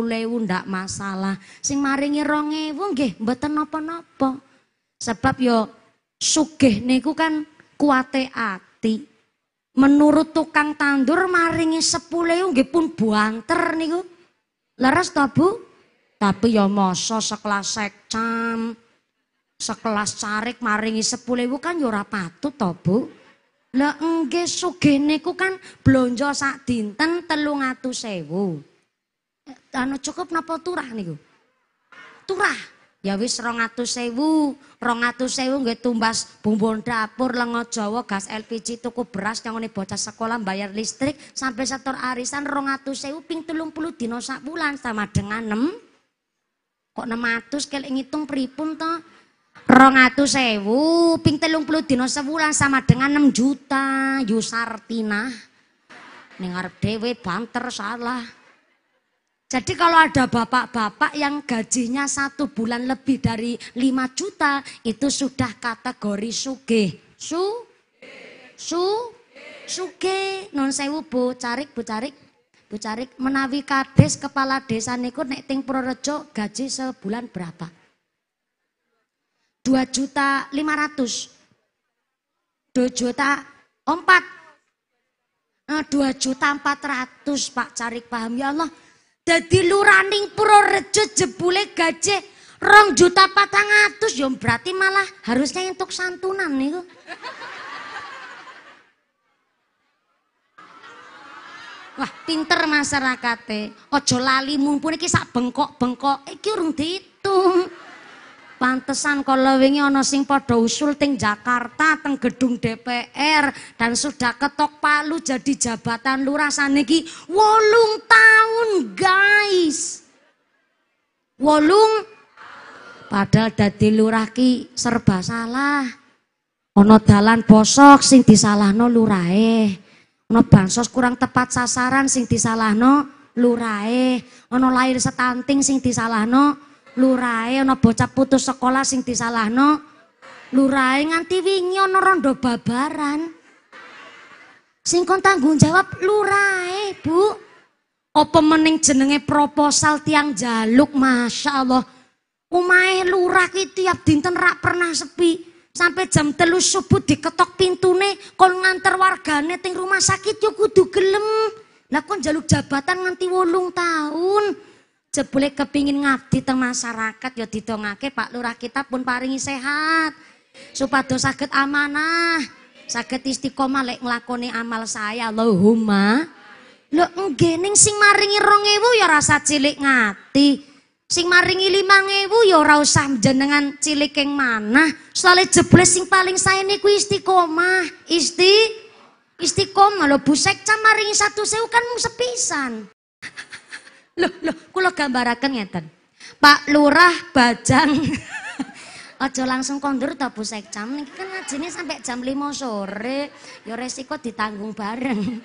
ewu ndak masalah. Sing maringi rong ewu nggih mboten napa-napa. Sebab yo ya sugih niku kan kuate ati. Menurut tukang tandur maringi 10 ewu nggih pun buanter niku. Leres ta Bu? Tapi yo ya moso sekelas sekcam, sekelas carik maringi 10 ewu kan yo ya ora patut Bu? Lah engge sugih niku kan blonjo sak dinten sewu anu cukup napa turah niku? Turah. Ya wis sewu 200.000, sewu nggih tumbas bumbu dapur, lengo Jawa, gas LPG, tuku beras yang ini bocah sekolah bayar listrik sampai satu arisan sewu ping 30 dina sak bulan sama dengan enam kok enam ratus kalau ngitung pripun to? 200.000 ping 30 dina bulan sama dengan enam juta yusartina. Ning arep dhewe banter salah. Jadi kalau ada bapak-bapak yang gajinya satu bulan lebih dari 5 juta, itu sudah kategori suge. Su? Su? Suge. Non sewu bu, carik bu carik. Bu carik, menawi kades kepala desa niku nek ting prorejo gaji sebulan berapa? 2 juta 500. 2 juta 4. 2 eh, juta 400 Pak Carik paham ya Allah Dadi luraning Purworejo jebule gaji rong juta patang atus ya berarti malah harusnya untuk santunan nih. Wah, pinter masyarakate. Ojo lali mumpuni kisah bengkok-bengkok eh kurung dihitung. Pantesan kalau wingi ono sing podo usul teng Jakarta teng gedung DPR dan sudah ketok palu jadi jabatan lurah saniki wolung tahun guys. Wolung padahal dadi lurah ki serba salah. Ono dalan bosok sing disalahno lurae. Ono bansos kurang tepat sasaran sing disalahno lurae. Ono lahir setanting sing no Lurae ana bocah putus sekolah sing disalahno. Lurae nganti wingi ana rondo babaran. Sing kon tanggung jawab lurae, Bu. Apa pemening jenenge proposal tiang jaluk, Masya Allah. Umahe lurah ki tiap dinten rak pernah sepi. Sampai jam telu subuh diketok pintune, kon nganter wargane ting rumah sakit yo kudu gelem. Lah kon jaluk jabatan nganti wolung tahun jebule kepingin ngabdi teng masyarakat ya didongake Pak Lurah kita pun paringi sehat supados sakit amanah sakit istiqomah lek nglakoni amal saya Allahumma lho nggih ning sing maringi 2000 ya rasa cilik ngati sing maringi 5000 ya ora usah jenengan cilik keng mana soalnya jebule sing paling saya niku istiqomah isti istiqomah lo busek cam maringi satu sewu kan mung sepisan Loh, loh, kula gambaraken ngeten. Pak Lurah Bajang. Ojo langsung kondur ta Bu Sekcam. Niki kan ngajine sampai jam 5 sore, ya resiko ditanggung bareng.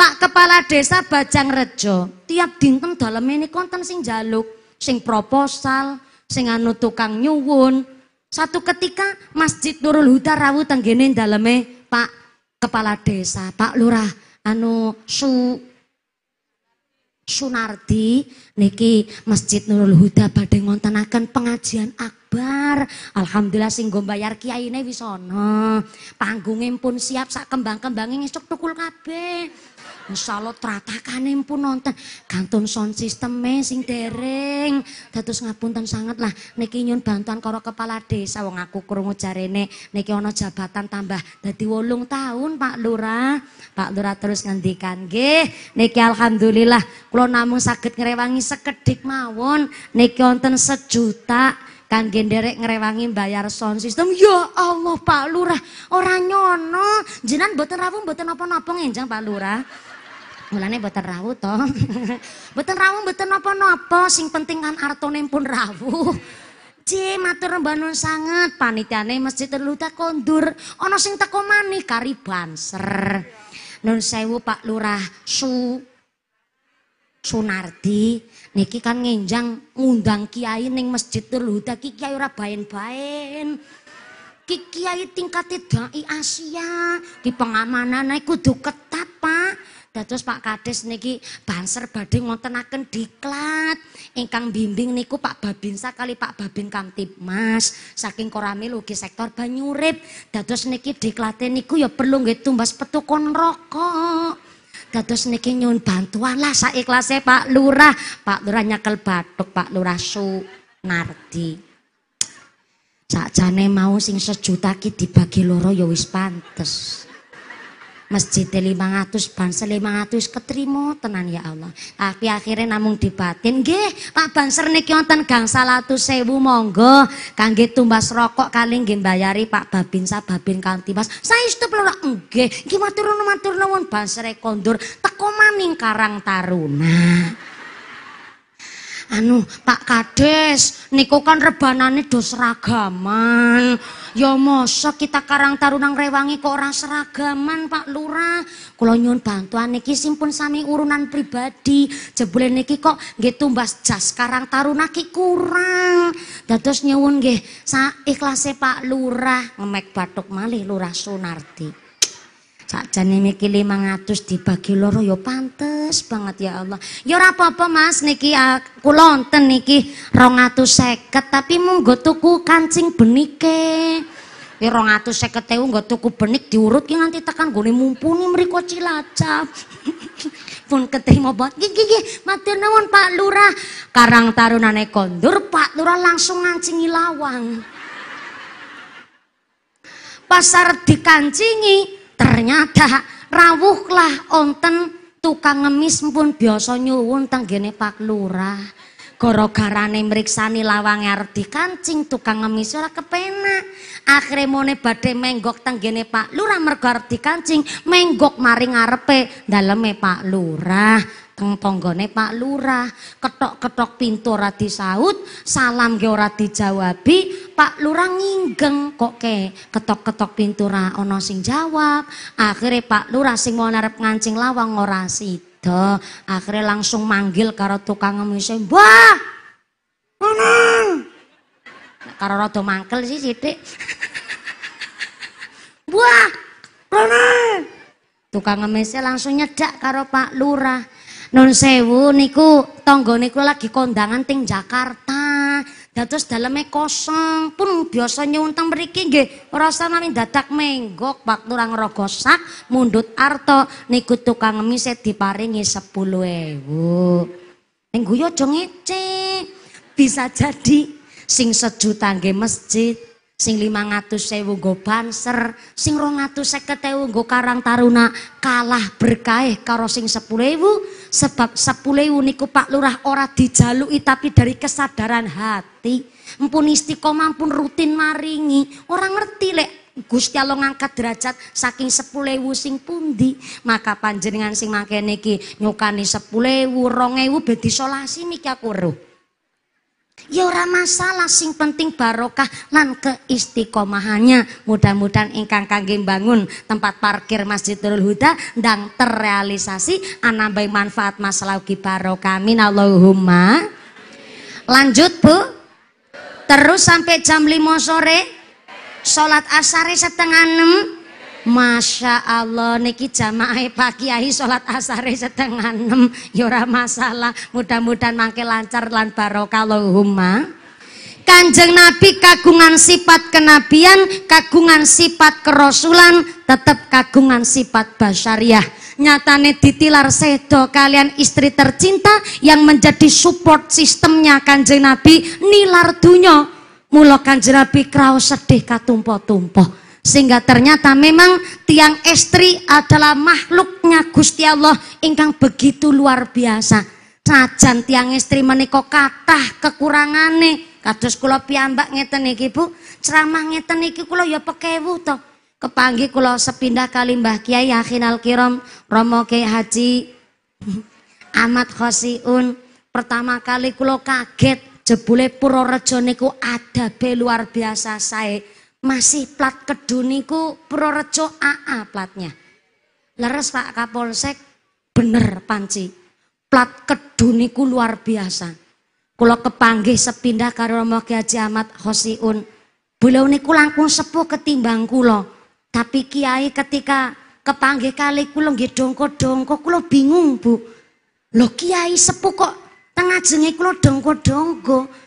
Pak Kepala Desa Bajang Rejo, tiap dinten dalam ini konten sing jaluk, sing proposal, sing anu tukang nyuwun. Satu ketika Masjid Nurul Huda rawuh tenggene daleme Pak Kepala Desa, Pak Lurah, anu su Sunardi niki Masjid Nurul Huda badhe ngontenaken pengajian akbar. Alhamdulillah sing nggo bayar kiyaine wis ana. Panggunge pun siap sak kembang-kembange wis tukul kabeh. Insya Allah teratakanin pun nonton. Gantun sound system sing dereng. Datus ngapunten sangat lah. Niki nyun bantuan karo kepala desa. Wong aku kurungu jarene. Niki ono jabatan tambah. Dadi wolung tahun Pak Lurah. Pak Lurah terus ngendikan. Gih, niki alhamdulillah. Kulo namung saged ngrewangi sekedik mawon. Niki wonten sejuta kangge nderek ngerewangi bayar sound system. Ya Allah Pak Lurah, orang nyono. Jenengan mboten rawuh mboten apa-apa ngenjang Pak Lurah. Mulane boten rawuh to. boten rawuh boten napa-napa, sing penting kan artone pun rawuh. Cie matur mbanun sanget panitiane Masjid terluta kondur ana sing teko mani kari banser. Nun sewu Pak Lurah Su Sunardi niki kan ngenjang ngundang kiai ning Masjid terluta ki kiai ora baen-baen. Ki kiai tingkate dai Asia di pengamanan kudu ketat, Pak. Dados Pak Kades niki banser badhe ngontenaken diklat ingkang bimbing niku Pak Babinsa kali Pak Babin Mas saking Koramil ugi sektor Banyurip. Dados niki diklate niku ya perlu nggih tumbas petukon rokok. Dados niki nyun bantuan lah saikhlase Pak Lurah, Pak Lurah nyekel batuk Pak Lurah Sunardi. Sakjane mau sing sejuta ki dibagi loro ya wis pantes masjid 500 banser 500 keterima tenan ya Allah tapi akhirnya namung dibatin nggih Pak banser niki wonten gangsal 1000 monggo kangge tumbas rokok kali nggih mbayari Pak Babinsa Babin Kantibas saestu pelora nggih nggih matur nuwun matur nuwun bansere kondur teko maning Karang Taruna anu Pak Kades niku kan rebanane do seragaman ya mosok kita Karang Tarunang Rewangi kok ora seragaman Pak Lurah kula nyuwun bantuan niki simpun sami urunan pribadi jebule niki kok nggih tumbas jas Karang Taruna ki kurang dados nyuwun nggih sa ikhlase Pak Lurah ngemek batuk malih Lurah Sunarti Sakjane niki 500 dibagi loro ya pantes banget ya Allah. Ya ora apa-apa Mas niki ah, kula wonten niki 250 tapi munggo tuku kancing benike. Ya 250.000 nggo tuku benik diurut ki nganti tekan gone mumpuni mriku Cilacap. Pun keterima bot. Nggih nggih matur nuwun Pak Lurah. Karang tarunane kondur Pak Lurah langsung ngancingi lawang. Pasar dikancingi Ternyata rawuhlah onten tukang ngemis pun biasa nyuwun tanggene Pak Lurah. goro garane meriksani lawang arti kancing tukang ngemis ora kepenak. akhirnya mone badai menggok tanggene Pak Lurah mergo kancing kancing menggok maring arepe daleme Pak Lurah teng tonggone Pak Lurah, ketok-ketok pintu ora saut salam ge ora dijawabi, Pak Lurah nginggeng kok ke ketok-ketok pintu ora ono sing jawab. akhirnya Pak Lurah sing mau narap ngancing lawang ora sida, akhirnya langsung manggil karo tukang ngemisi, "Mbah! Menang!" Karo rada mangkel sih sithik. wah, Menang!" Tukang ngemisnya langsung nyedak karo Pak Lurah. Nun sewu niku tonggo niku lagi kondangan ting Jakarta. Dados dalamnya kosong pun biasa nyuntang mriki nggih rasa nami dadak menggok waktu ora ngrogosak mundut arto niku tukang ngemise diparingi 10.000. Ning guyu aja ngecek. Bisa jadi sing sejuta nggih masjid sing sewu nggo banser, sing 250.000 nggo Karang Taruna kalah berkah karo sing ewu Sebab sepuleu niku Pak Lurah ora dijalui tapi dari kesadaran hati. Empun istiqomah pun rutin maringi. Orang ngerti lek Gusti Allah ngangkat derajat saking sepulewu sing pundi. Maka panjenengan sing mangkene iki nyukani sepulewu 2.000 ben disolasi niki aku roh ya masalah sing penting barokah lan keistiqomahannya mudah-mudahan ingkang kangge bangun tempat parkir Masjidul Huda dan terrealisasi anambai manfaat masalah ugi barokah amin Allahumma lanjut bu terus sampai jam 5 sore sholat asari setengah 6 Masya Allah niki jamaah pagi Kiai sholat asar setengah enam Yura ya masalah mudah-mudahan mangke lancar lan barokah huma. Kanjeng Nabi kagungan sifat kenabian, kagungan sifat kerosulan, tetap kagungan sifat basyariah. Nyatane ditilar sedo kalian istri tercinta yang menjadi support sistemnya Kanjeng Nabi nilar dunyo. Mula Kanjeng Nabi kraos sedih katumpo-tumpo sehingga ternyata memang tiang estri adalah makhluknya Gusti Allah ingkang begitu luar biasa sajan tiang istri katah kathah kekurangane kados kula piyambak ngeten iki Bu ceramah ngeten iki kula ya pekewu to kepanggi kula sepindah kali Mbah Kiai Akhinal Kiram Romo Kiai Haji Ahmad Khosiun pertama kali kula kaget jebule Purorejo niku be luar biasa saya masih plat keduniku niku AA platnya. Leres Pak Kapolsek bener panci. Plat keduniku luar biasa. Kalau kepanggih sepindah karo Romo Ki Ahmad Hosiun. Beliau niku langkung sepuh ketimbang kulo. Tapi kiai ketika kepanggih kali kulo nggih dongko-dongko kulo bingung, Bu. Lo kiai sepuh kok tengah jengi kulo dongko-dongko.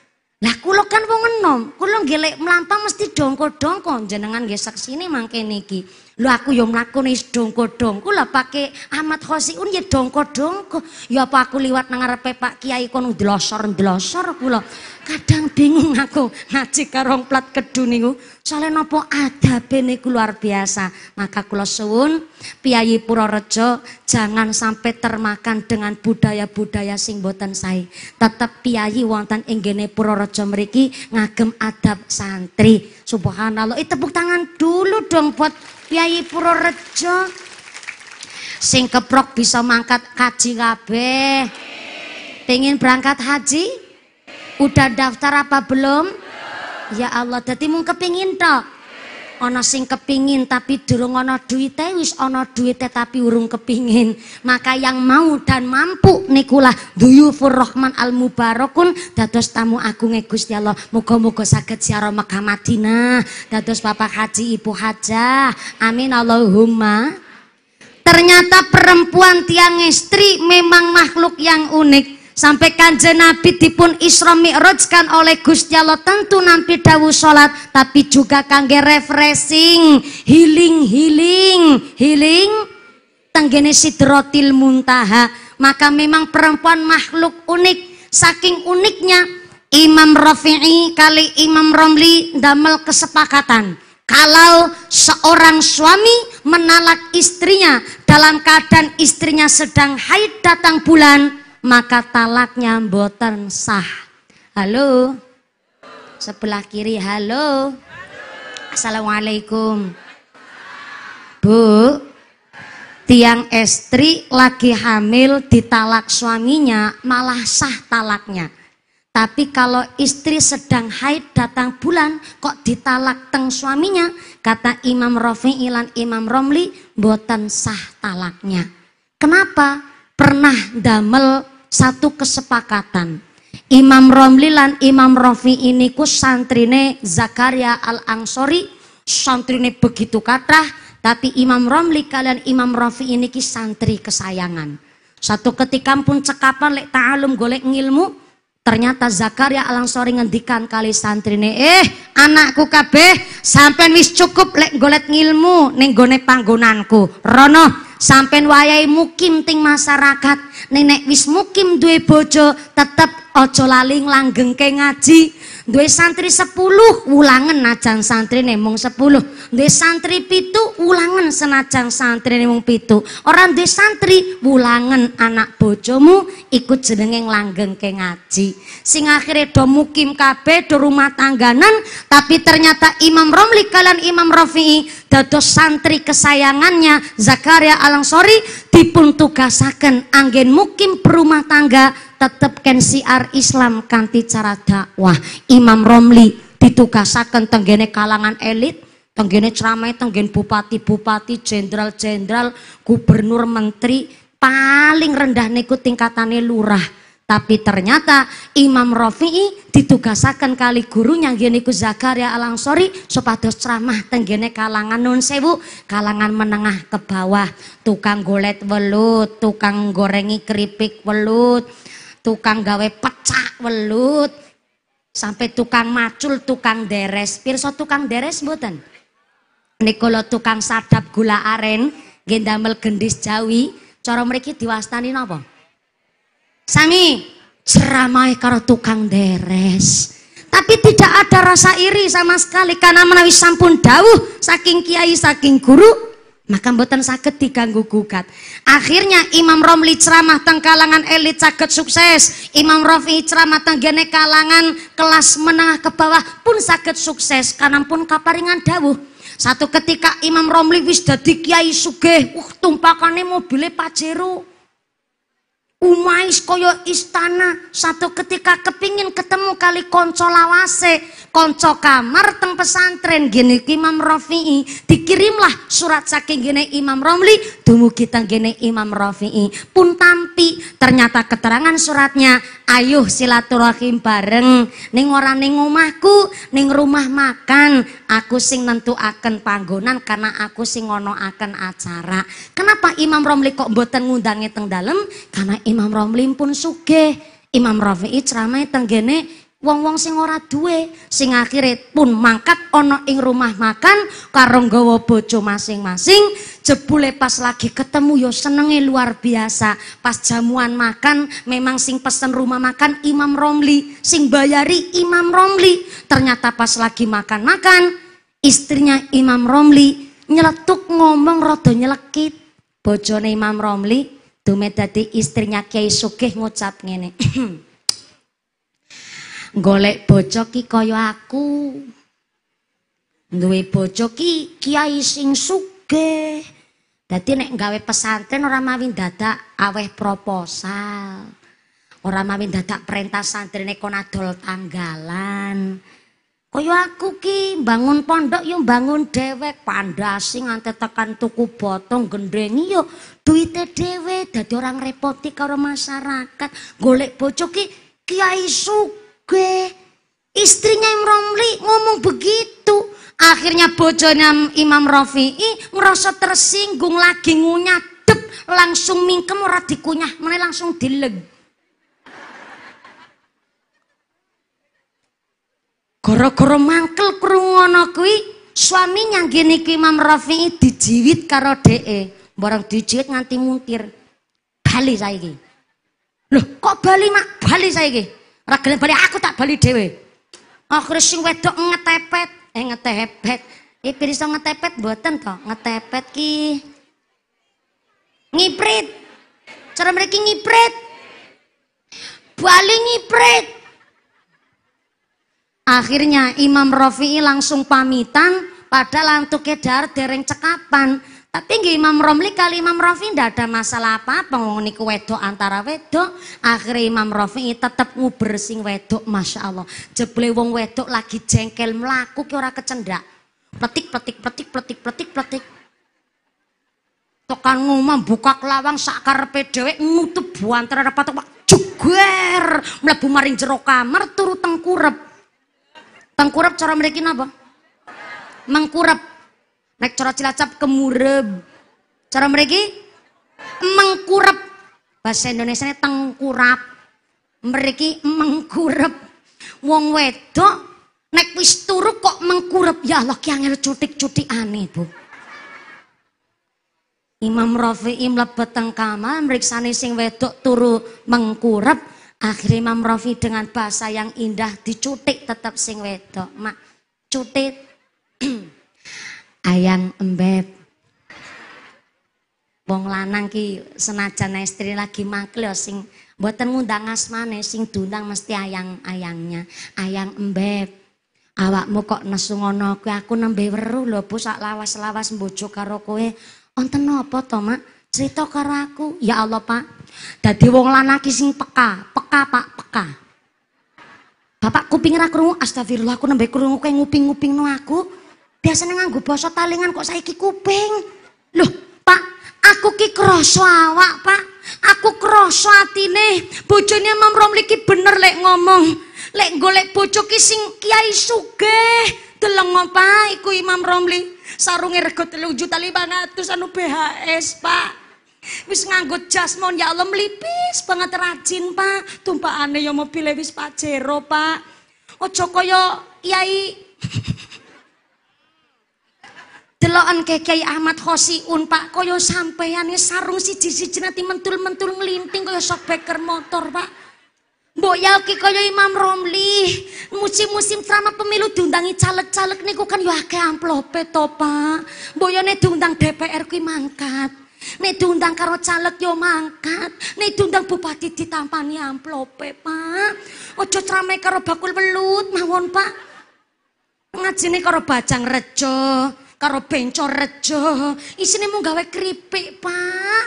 Lah kula kan wong enom, kula nggih mlampah mesti dongko-dongko jenengan nggih saksine mangke niki. Lho aku ya mlakune dongko-dongko lah pakai Ahmad Khosiun ya dongko-dongko. Ya apa aku liwat nang ngarepe Pak Kiai kono ndlosor-ndlosor kula. Kadang bingung aku ngaji karo plat kedu niku. Soale napa adabe niku luar biasa. Maka kula suwun Piyayi Purworejo jangan sampai termakan dengan budaya-budaya sing boten sae. Tetep piyayi wonten ing gene mriki ngagem adab santri. Subhanallah. Eh tepuk tangan dulu dong buat Kiai rejo, sing keprok bisa mangkat kaji kabeh pengen berangkat haji udah daftar apa belum ya Allah jadi mau kepingin tok Ana sing kepingin tapi durung ana duite, wis ana duite tapi urung kepingin. Maka yang mau dan mampu nikulah duyufur rahman al mubarakun dados tamu agunge Gusti Allah. Muga-muga saged ziarah Mekah Madinah, dados Bapak Haji Ibu Hajah. Amin Allahumma. Ternyata perempuan tiang istri memang makhluk yang unik. Sampai kanjeng Nabi dipun Isra Mi'rajkan oleh Gusti Allah tentu nampi dawuh salat tapi juga kangge refreshing, healing, healing, healing tenggene sidrotil muntaha. Maka memang perempuan makhluk unik, saking uniknya Imam Rafi'i kali Imam Romli damel kesepakatan kalau seorang suami menalak istrinya dalam keadaan istrinya sedang haid datang bulan maka talaknya boten sah. Halo? Sebelah kiri, halo? Assalamualaikum. Bu, tiang istri lagi hamil ditalak suaminya malah sah talaknya. Tapi kalau istri sedang haid datang bulan kok ditalak teng suaminya kata Imam Rafi ilan Imam Romli boten sah talaknya. Kenapa? Pernah damel satu kesepakatan. Imam Romli dan Imam Rofi ini ku santrine Zakaria Al-Ansori, santrine begitu katah tapi Imam Romli kalian Imam Rofi ini ki santri kesayangan. Satu ketika pun cekapan lek ta'alum golek ngilmu, Ternyata Zakaria Alangsori ngendikan kali santri nih, "Eh, anakku kabeh sampean wis cukup lek golet ngilmu ning gone panggonanku. Rono, sampean wayai mukim ting masyarakat. Nenek wis mukim duwe bojo, tetep laling langgeng ke ngaji. Dua santri sepuluh ulangan najang santri nemung sepuluh Dua santri pitu ulangan senajang santri nemung pitu orang dua santri ulangan anak bojomu ikut jenenge langgeng ke ngaji sing akhirnya do mukim kabeh do rumah tangganan tapi ternyata Imam Romli kalian Imam Rafi'i dados santri kesayangannya Zakaria Alangsori dipun tugasaken anggen mukim perumah tangga tetep ken siar Islam kanti cara dakwah. Imam Romli ditugasakan tenggene kalangan elit, tenggene ceramah, tenggene bupati-bupati, jenderal-jenderal, gubernur, menteri, paling rendah niku tingkatannya lurah. Tapi ternyata Imam Rafi'i ditugasakan kali gurunya yang gini ku Zakaria Alangsori supados ceramah tenggene kalangan nun sewu, kalangan menengah ke bawah, tukang golet welut, tukang gorengi keripik welut, tukang gawe pecak welut, sampai tukang macul, tukang deres. Pirsa tukang deres mboten? Nikolo tukang sadap gula aren, gendamel gendis jawi, cara mereka diwastani napa? Sami ceramai karo tukang deres. Tapi tidak ada rasa iri sama sekali karena menawi sampun dawuh saking kiai saking guru maka mboten saged diganggu gugat. Akhirnya Imam Romli ceramah teng kalangan elit sakit sukses, Imam Romli ceramah teng gene kalangan kelas menengah ke bawah pun sakit sukses karena pun kaparingan dawuh. Satu ketika Imam Romli wis dadi kiai sugih, uh tumpakane mobile Pajero. Umais koyo istana satu ketika kepingin ketemu kali konco lawase konco kamar teng pesantren gini Imam Rafi'i dikirimlah surat saking gini Imam Romli dumugi kita gini Imam Rafi'i pun tampi ternyata keterangan suratnya Ayo silaturahim bareng ning ora ning omahku ning rumah makan aku sing nentuaken panggonan karena aku sing akan acara kenapa Imam Romli kok mboten ngundangi teng dalem karena Imam Romli pun sugih Imam Rafi'i ceramah tenggene wong-wong sing ora duwe sing akhire pun mangkat ono ing rumah makan karo nggawa bojo masing-masing jebule pas lagi ketemu yo senenge luar biasa. Pas jamuan makan memang sing pesen rumah makan Imam Romli, sing bayari Imam Romli. Ternyata pas lagi makan-makan istrinya Imam Romli nyeletuk ngomong rada nyelekit. Bojone Imam Romli dume dadi istrinya Kiai Sugih ngucap ngene. Golek bojo ki kaya aku. Duwe bojo ki kiai sing sugih. Dadi nek gawe pesantren ora mawin dadak aweh proposal. Ora mawin dadak perintah santrine kon adol tanggalan. Kaya aku ki bangun pondok yo bangun dewe pandasi nganti tekan tuku botong gendrengi yo duite dhewe dadi orang repoti karo masyarakat. Golek bojo ki kiai suge Istrinya romli ngomong begitu. Akhirnya bojonya Imam Rafi'i merasa tersinggung lagi ngunyah, dep langsung mingkem ora dikunyah, meneh langsung dileg. Gara-gara mangkel krungono suaminya gini, ke Imam Rafi'i dijiwit karo dee, barang dijiwit nganti muntir. Bali saiki. Loh, kok bali mak? Bali saiki. Ora gelem bali aku tak bali dhewe. akhirnya sing wedok ngetepet eh ngetepet eh so ngetepet buatan toh ngetepet ki ngiprit cara mereka ngiprit balik ngiprit akhirnya Imam Rafi'i langsung pamitan padahal antuknya dar dereng cekapan tapi nggih Imam Romli kali Imam Rafi ndak ada masalah apa pengen wong wedok antara wedok. Akhirnya Imam Rafi tetep nguber sing wedok Masya Allah. Jebule wong wedok lagi jengkel melaku ki ora kecendak. Petik petik petik petik petik petik. Tokan ngomong buka kelawang sakar dhewe nutup buan terhadap patok juger mlebu maring jero kamar turu tengkurep. Tengkurep cara mriki napa? Mengkurep Nek cara Cilacap kemureb. Cara mereka mengkurep. Bahasa Indonesia tengkurap. Mereka mengkurep. Wong wedok nek wis turu kok mengkurep. Ya Allah ki angel cutik-cutik aneh, Bu. Imam Rafi'i mlebet teng kamar, sana sing wedok turu mengkurep. Akhirnya Imam Rafi dengan bahasa yang indah dicutik tetap sing wedok. Mak, cutik. ayang embeb. Wong lanang ki senajan istri lagi mangkel sing mboten ngundang asmane sing dundang mesti ayang-ayangnya, ayang embeb. Awakmu kok nesu ngono kuwi aku nembe weru lho Bu sak lawas-lawas mbojo karo kowe. wonten apa to, Mak? Cerita karo aku. Ya Allah, Pak. Dadi wong lanang ki sing peka, peka Pak, peka. Bapak kuping ra krungu, astagfirullah aku nembe krungu kowe nguping no aku biasanya nganggu bosot talingan kok saiki kuping. Loh, Pak, aku ki kroso awak, Pak. Aku krasa atine bojone Mam Romli ki bener lek ngomong. Lek golek bojo ki sing kiai suge Deleng ngopa iku Imam Romli. sarungi rego telung juta 500 anu BHS, Pak. Wis nganggo jasmon ya Allah melipis banget rajin, Pak. aneh ya mobilnya wis jero Pak. Ojo kaya Kiai Deloan kekei Kiai Ahmad Khosiun, Pak, sampai ane sarung si siji nanti mentul-mentul melinting shock sobek motor, Pak. Mbok Yaki koyo Imam Romli, musim-musim trama pemilu diundangi caleg-caleg niku kan yo akeh amplope to, Pak. Mbok yo diundang DPR kuwi mangkat. Nek diundang karo caleg yo mangkat, nek diundang bupati ditampani amplope, Pak. Ojo cerame karo bakul belut, mawon, Pak. Ngajine karo bacang rejo karo benco rejo. Isine mau gawe keripik, Pak.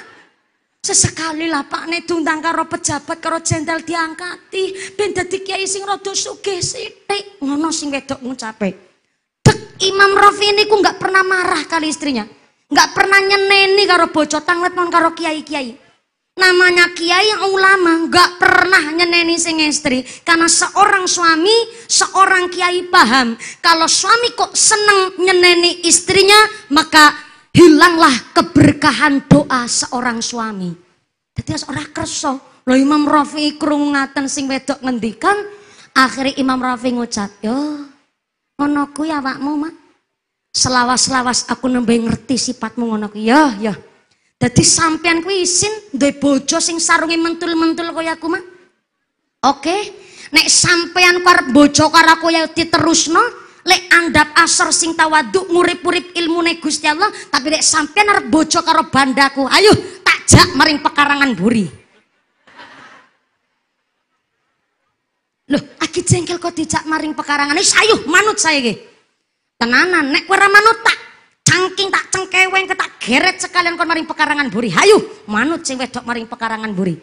Sesekali lah Pak Nek diundang karo pejabat karo jendel diangkati, ben dadi kiai sing rada sugih sithik, ngono sing wedok ngucape. Dek Imam Rafi niku nggak pernah marah kali istrinya. Nggak pernah nyeneni karo bocah tanglet mon karo kiai-kiai namanya kiai yang ulama nggak pernah nyeneni sing istri karena seorang suami seorang kiai paham kalau suami kok seneng nyeneni istrinya maka hilanglah keberkahan doa seorang suami jadi orang kerso lo Imam Rafi kerungatan sing wedok ngendikan akhirnya Imam Rafi ngucap yo ngonoku ya awakmu mak selawas-selawas aku nembeng ngerti sifatmu ngonoku ya ya. Tadi sampean ku isin duwe bojo sing sarungi mentul-mentul kaya aku mah. Oke. Okay? Nek sampean karep bojo karo aku ya diterusno, lek andap asor sing tawaduk ngurip-urip ilmune Gusti Allah, tapi lek sampean arep bojo karo bandaku, ayo tak maring pekarangan buri. Loh, aki jengkel kok dijak maring pekarangan. Wis ayo manut saya iki. Tenanan nek kowe manut tak cangking tak cengkeweng tak geret sekalian kon maring pekarangan buri hayu manut sing wedok maring pekarangan buri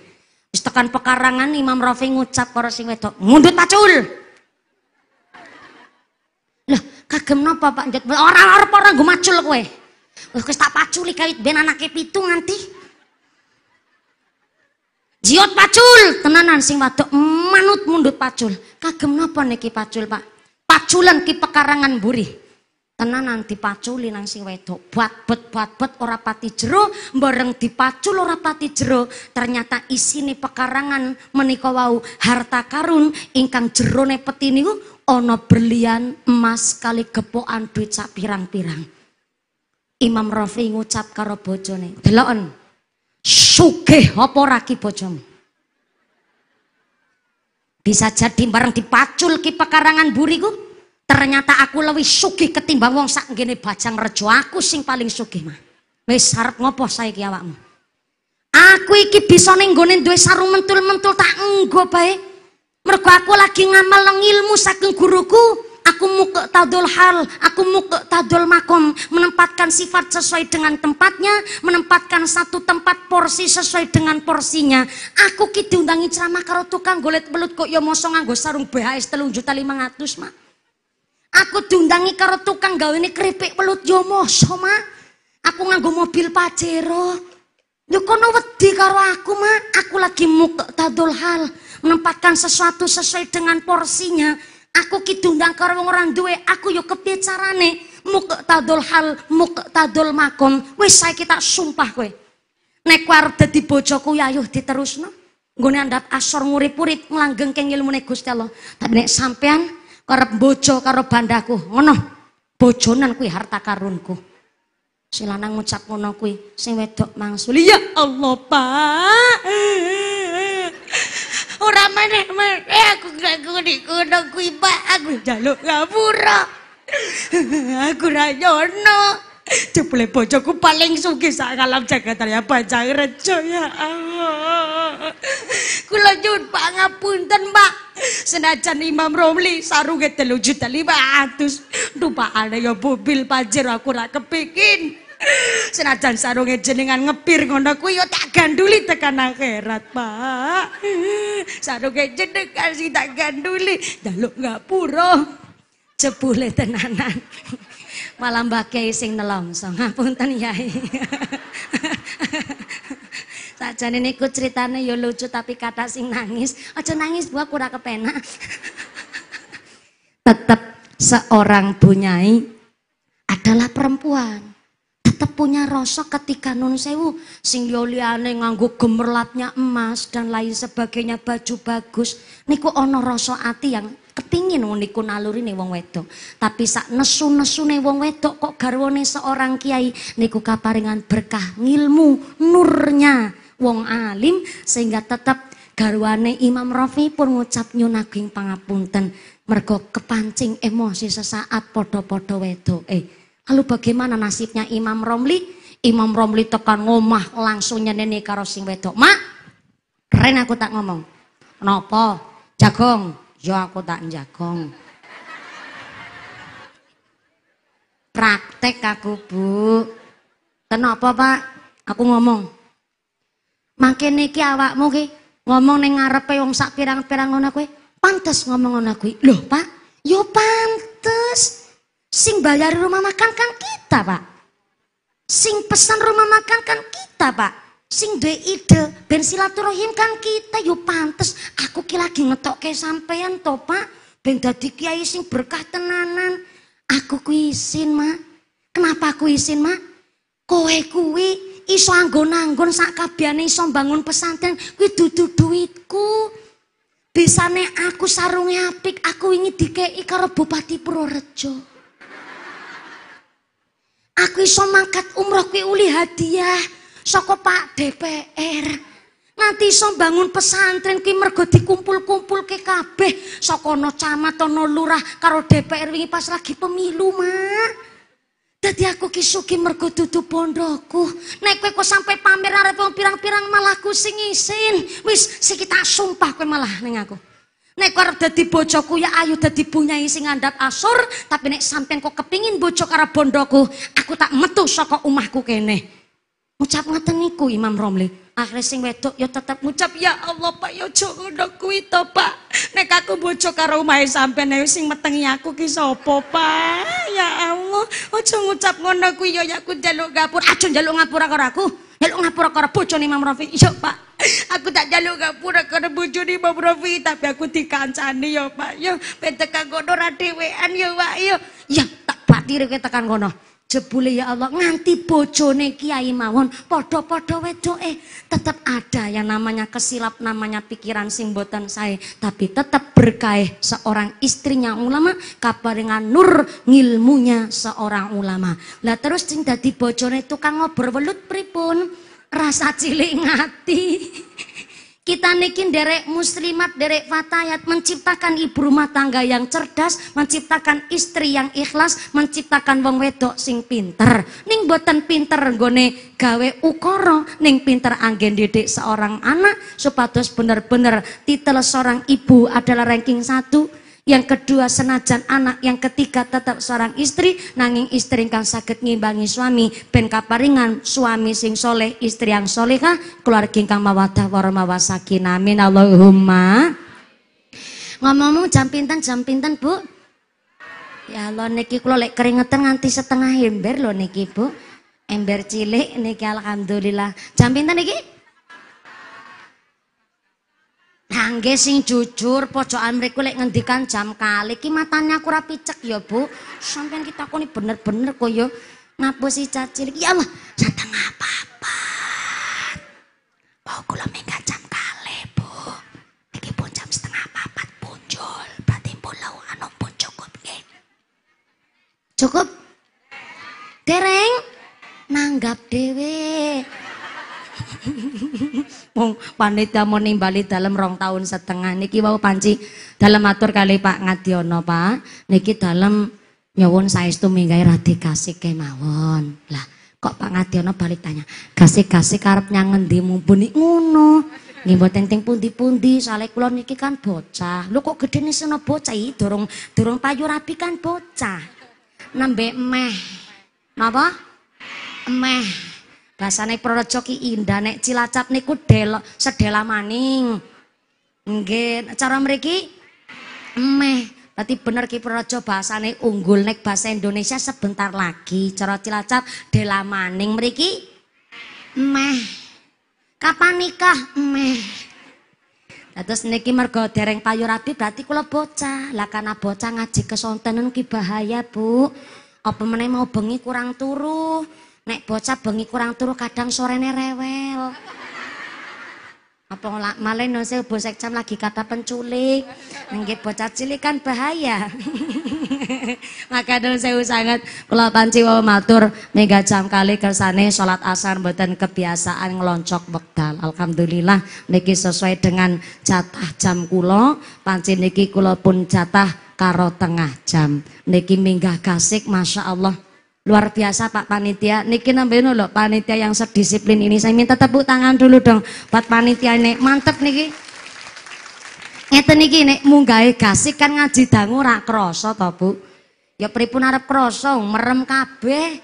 wis tekan pekarangan Imam Rafi ngucap karo sing wedok mundut pacul Loh, kagem napa Pak Njot? Ora arep ora nggo macul kowe. Wis tak paculi kawit ben anake pitu nganti. Jiot pacul, tenanan sing wedok manut mundut pacul. Kagem napa niki pacul, Pak? Paculan ki pekarangan buri tenanan dipaculi nang sing wedok buat buat ora pati jero bareng dipacul ora pati jero ternyata isine pekarangan menika harta karun ingkang jerone peti niku ana berlian emas kali gepokan duit sak pirang-pirang Imam Rafi ngucap karo bojone deloken sugih apa ora ki bisa jadi bareng dipacul ki pekarangan buriku Ternyata aku lebih sugih ketimbang wong sak gini bajang rejo. Aku sing paling sugih mah. Wis sarap ngopo saya awakmu? Aku iki bisa nenggonin dua duwe sarung mentul-mentul tak enggo bae. Mergo aku lagi ngamal nang ilmu saking guruku. Aku muka tadul hal, aku muka tadul makom, menempatkan sifat sesuai dengan tempatnya, menempatkan satu tempat porsi sesuai dengan porsinya. Aku ki diundangi ceramah karo tukang golet belut kok ya mosong nganggo sarung BHS telung juta lima ratus mak. Aku diundangi karo tukang gawe ini keripik pelut yo moso, Ma. Aku nganggo mobil pacero. Yo kono wedi karo aku, Ma. Aku lagi muk tadul hal, menempatkan sesuatu sesuai dengan porsinya. Aku ki diundang karo wong orang duwe, aku yo kepiye carane? tadul hal, tadul makon. Wis saya kita sumpah kowe. Nek kowe arep dadi bojoku ya ayo diterusno. Nggone andhap asor ngurip-urip nglanggeng keng ilmune Gusti Allah. Tapi nek sampean kerep bojo karo bandaku, ngono bojonan kuwi harta karunku si lanang ngucap ngono kuwi sing wedok mangsul ya Allah Pak ora meneh meneh aku gak ngene kono kuwi Pak aku jaluk ngapura aku ra nyono Jebule bojoku paling sugih sak alam jagat raya bajang rejo ya Allah. Kula nyuwun Pak ngapunten Pak. Senajan Imam Romli sarunge 3 juta 500. Numpakane ya mobil panjer aku ra kepikin. Senajan sarunge jenengan ngepir ngono kuwi ya tak ganduli tekan akhirat, Pak. Sarunge jenengan sing tak ganduli, njaluk ngapura. Jebule tenanan. Malah Mbah Kiai sing nelongso. Ngapunten Yai. Sajane niku nih ya lucu tapi kata sing nangis. Aja nangis buah kurang kepena Tetap seorang bunyai adalah perempuan tetap punya rosok ketika nun sewu sing ya liane nganggo gemerlapnya emas dan lain sebagainya baju bagus niku ono rosok hati yang kepingin niku nih wong wedok. Tapi sak nesu nih wong wedok kok garwane seorang kiai niku kaparingan berkah ngilmu nurnya wong alim sehingga tetap garwane Imam Rafi pun ngucap nyunaging pangapunten mergo kepancing emosi sesaat podo-podo wedok. Eh, lalu bagaimana nasibnya Imam Romli? Imam Romli tekan ngomah langsung nyeneni karo sing wedok. Mak, keren aku tak ngomong. Nopo? Jagong, yo aku tak njagong praktek aku bu kenapa pak aku ngomong makin niki awakmu ki ngomong ning ngarepe wong sak pirang-pirang ngono kuwi pantes ngomong ngono kuwi lho pak yo pantes sing bayar rumah makan kan kita pak sing pesan rumah makan kan kita pak sing duwe ide ben silaturahim kan kita yo pantes aku ki lagi ngetokke sampean to Pak ben dadi kiai sing berkah tenanan aku kuwi isin Mak kenapa aku isin Mak kowe kuwi iso anggon-anggon sak kabehane iso bangun pesantren kuwi dudu duitku bisane aku sarungnya apik aku ingin dikeki karo Bupati Purworejo aku iso mangkat umroh kuwi uli hadiah saka Pak DPR. nanti iso bangun pesantren ki mergo dikumpul kumpul kabeh saka ana camat ana lurah karo DPR wingi pas lagi pemilu, Mak. Dadi aku ki sugih mergo dudu pondoku. Nek kowe kok sampe pamer arep pirang-pirang malah aku sing isin. Wis siki tak sumpah kowe malah ning aku. Nek kowe arep dadi bojoku ya ayu dadi bunyai sing ngandhap asor, tapi nek sampean kok kepingin bojo karo bondoku, aku tak metu saka omahku kene. Ngucap ngoten niku Imam Romli. akhirnya sing wedok ya tetep ngucap ya Allah Pak ya aja ngono kuwi to Pak. Nek aku bojo karo omahe sampean ayo ya sing metengi aku ki sapa Pak? Ya Allah, aja ngucap ngono kuwi ya, ya aku njaluk ngapur Aja njaluk ngapur karo aku. Njaluk ngapura karo bojone Imam Rafi. yo iya, Pak. Aku tak njaluk ngapur karo bojone Imam Rafi tapi aku dikancani ya Pak. yo ya, ben gono kono ra dhewean ya Pak yo Ya tak batiri tekan kono jebule ya Allah nganti bojone kiai mawon podo wedo eh tetap ada yang namanya kesilap namanya pikiran simbotan saya tapi tetap berkah seorang istrinya ulama dengan nur ngilmunya seorang ulama lah terus sing di bojone tukang ngobrol welut pripun rasa cilik ngati kita niki derek muslimat, derek fatayat menciptakan ibu rumah tangga yang cerdas, menciptakan istri yang ikhlas, menciptakan wong wedok sing pinter. Ning buatan pinter goni gawe ukoro, ning pinter anggen didik seorang anak supados bener-bener titel seorang ibu adalah ranking satu yang kedua senajan anak, yang ketiga tetap seorang istri, nanging istri kang sakit ngimbangi suami, ben kaparingan suami sing soleh, istri yang soleh solehah, keluarga kang mawadah warma sakinah. Amin Allahumma. Ngomong-ngomong jam pinten jam pinten, Bu? Ya Allah niki kula lek keringetan nganti setengah ember lo niki, Bu. Ember cilik niki alhamdulillah. Jam pinten niki? Kangge sing jujur pojokan mereka lek ngendikan jam kali ki matanya aku rapi cek ya, Bu. sampean kita aku nih bener-bener kok yo, ya ngapusi cacil. Ya Allah, setengah apa-apa. Pau kula minggat jam kali, Bu. lagi pun jam setengah papat punjul. Berarti pulau anu pun cukup nggih. Cukup? Dereng nanggap dewe. Wong panitia mau nimbali dalam rong tahun setengah niki wau panci dalam atur kali Pak Ngadiono Pak niki dalam nyewon saestu minggahe radhi kasih kemawon. Lah kok Pak Ngadiono balik tanya, "Kasih-kasih karep nyang ngendi mumpuni ngono?" Nggih tenteng pundi-pundi, soalnya kula niki kan bocah. Lho kok gedeni seno bocah iki durung durung payu rapi kan bocah. Nembe meh. Napa? Meh. Basane Prorejo ki indah nek Cilacap niku delok sedela maning. Nggih, cara mriki emeh. Berarti bener Ki Prorejo basane unggul nek bahasa Indonesia sebentar lagi. Cara Cilacap dela maning mriki emeh. Kapan nikah? Emeh. Terus niki mergo dereng payu rabi berarti kula bocah. Lah karena bocah ngaji kesontenan ki bahaya, Bu. Apa meneh mau bengi kurang turu nek bocah bengi kurang turu kadang sorene rewel apa malah non saya bosek cam lagi kata penculik nggih bocah cilik kan bahaya maka non saya sangat pulau panci wau matur mega jam kali kersane sholat asar buatan kebiasaan ngeloncok bekal alhamdulillah niki sesuai dengan jatah jam kulo. panci niki kulo pun jatah karo tengah jam niki minggah kasik masya Allah Luar biasa Pak Panitia. Niki nambahin loh panitia yang sedisiplin ini. Saya minta tepuk tangan dulu dong Pak panitia ini. Mantep niki. Ngeten niki nih, munggahe kasih kan ngaji dangu rak kroso toh Bu. Ya pripun arep kroso, merem kabeh.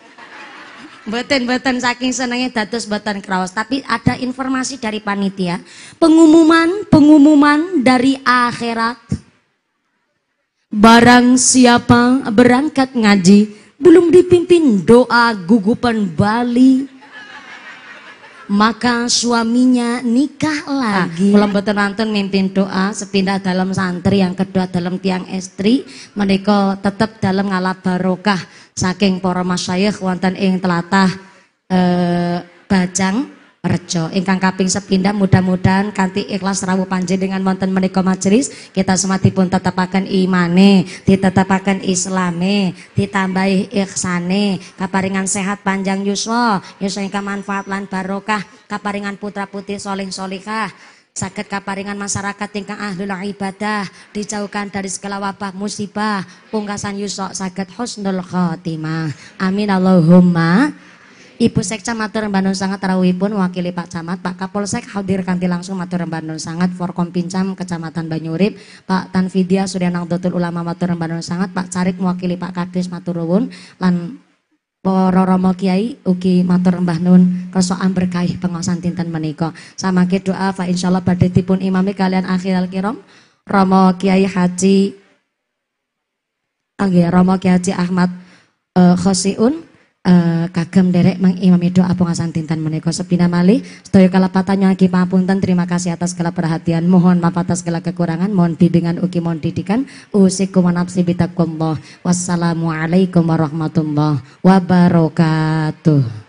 Beten beten saking senengnya datus beten kraos. Tapi ada informasi dari panitia. Pengumuman pengumuman dari akhirat. Barang siapa berangkat ngaji belum dipimpin doa gugupan Bali maka suaminya nikah ah, lagi. Kalau betul nonton mimpin doa sepindah dalam santri yang kedua dalam tiang istri menikah tetap dalam ngalah barokah saking para masyayikh wonten ing telatah eh, Bajang rejo ingkang kaping sepindah mudah-mudahan kanti ikhlas rawuh panjenengan wonten menika majelis kita semua dipun tetepaken imane ditetepaken islame ditambahi ihsane kaparingan sehat panjang yuswa yuswa ingkang manfaat lan barokah kaparingan putra putih soleh solika, sakit kaparingan masyarakat ingkang ahlul ibadah dijauhkan dari segala wabah musibah pungkasan yusok sakit husnul khotimah amin Allahumma Ibu Sekca matur Bandung sangat pun mewakili Pak Camat, Pak Kapolsek hadir kanti langsung matur Bandung sangat Forkom Pincam Kecamatan Banyurip, Pak Tanfidia Suryanang Dotul Ulama matur Bandung sangat, Pak Carik mewakili Pak Kadis matur dan lan Pororomo Kiai Uki matur Mbah Nun kersoan berkah pengosan tinten sama kita doa fa insyaallah pada dipun imami kalian akhir al kiram Romo Kiai Haji Anggi oh Romo Kiai Haji Ahmad e, Khosiun Eh, kagem derek mengimami doa pengasan tintan menika sepina malih sedaya kalapatannya aki tan terima kasih atas segala perhatian mohon maaf atas segala kekurangan mohon bimbingan uki mohon didikan usikum nafsi bitakumullah wassalamualaikum warahmatullahi wabarakatuh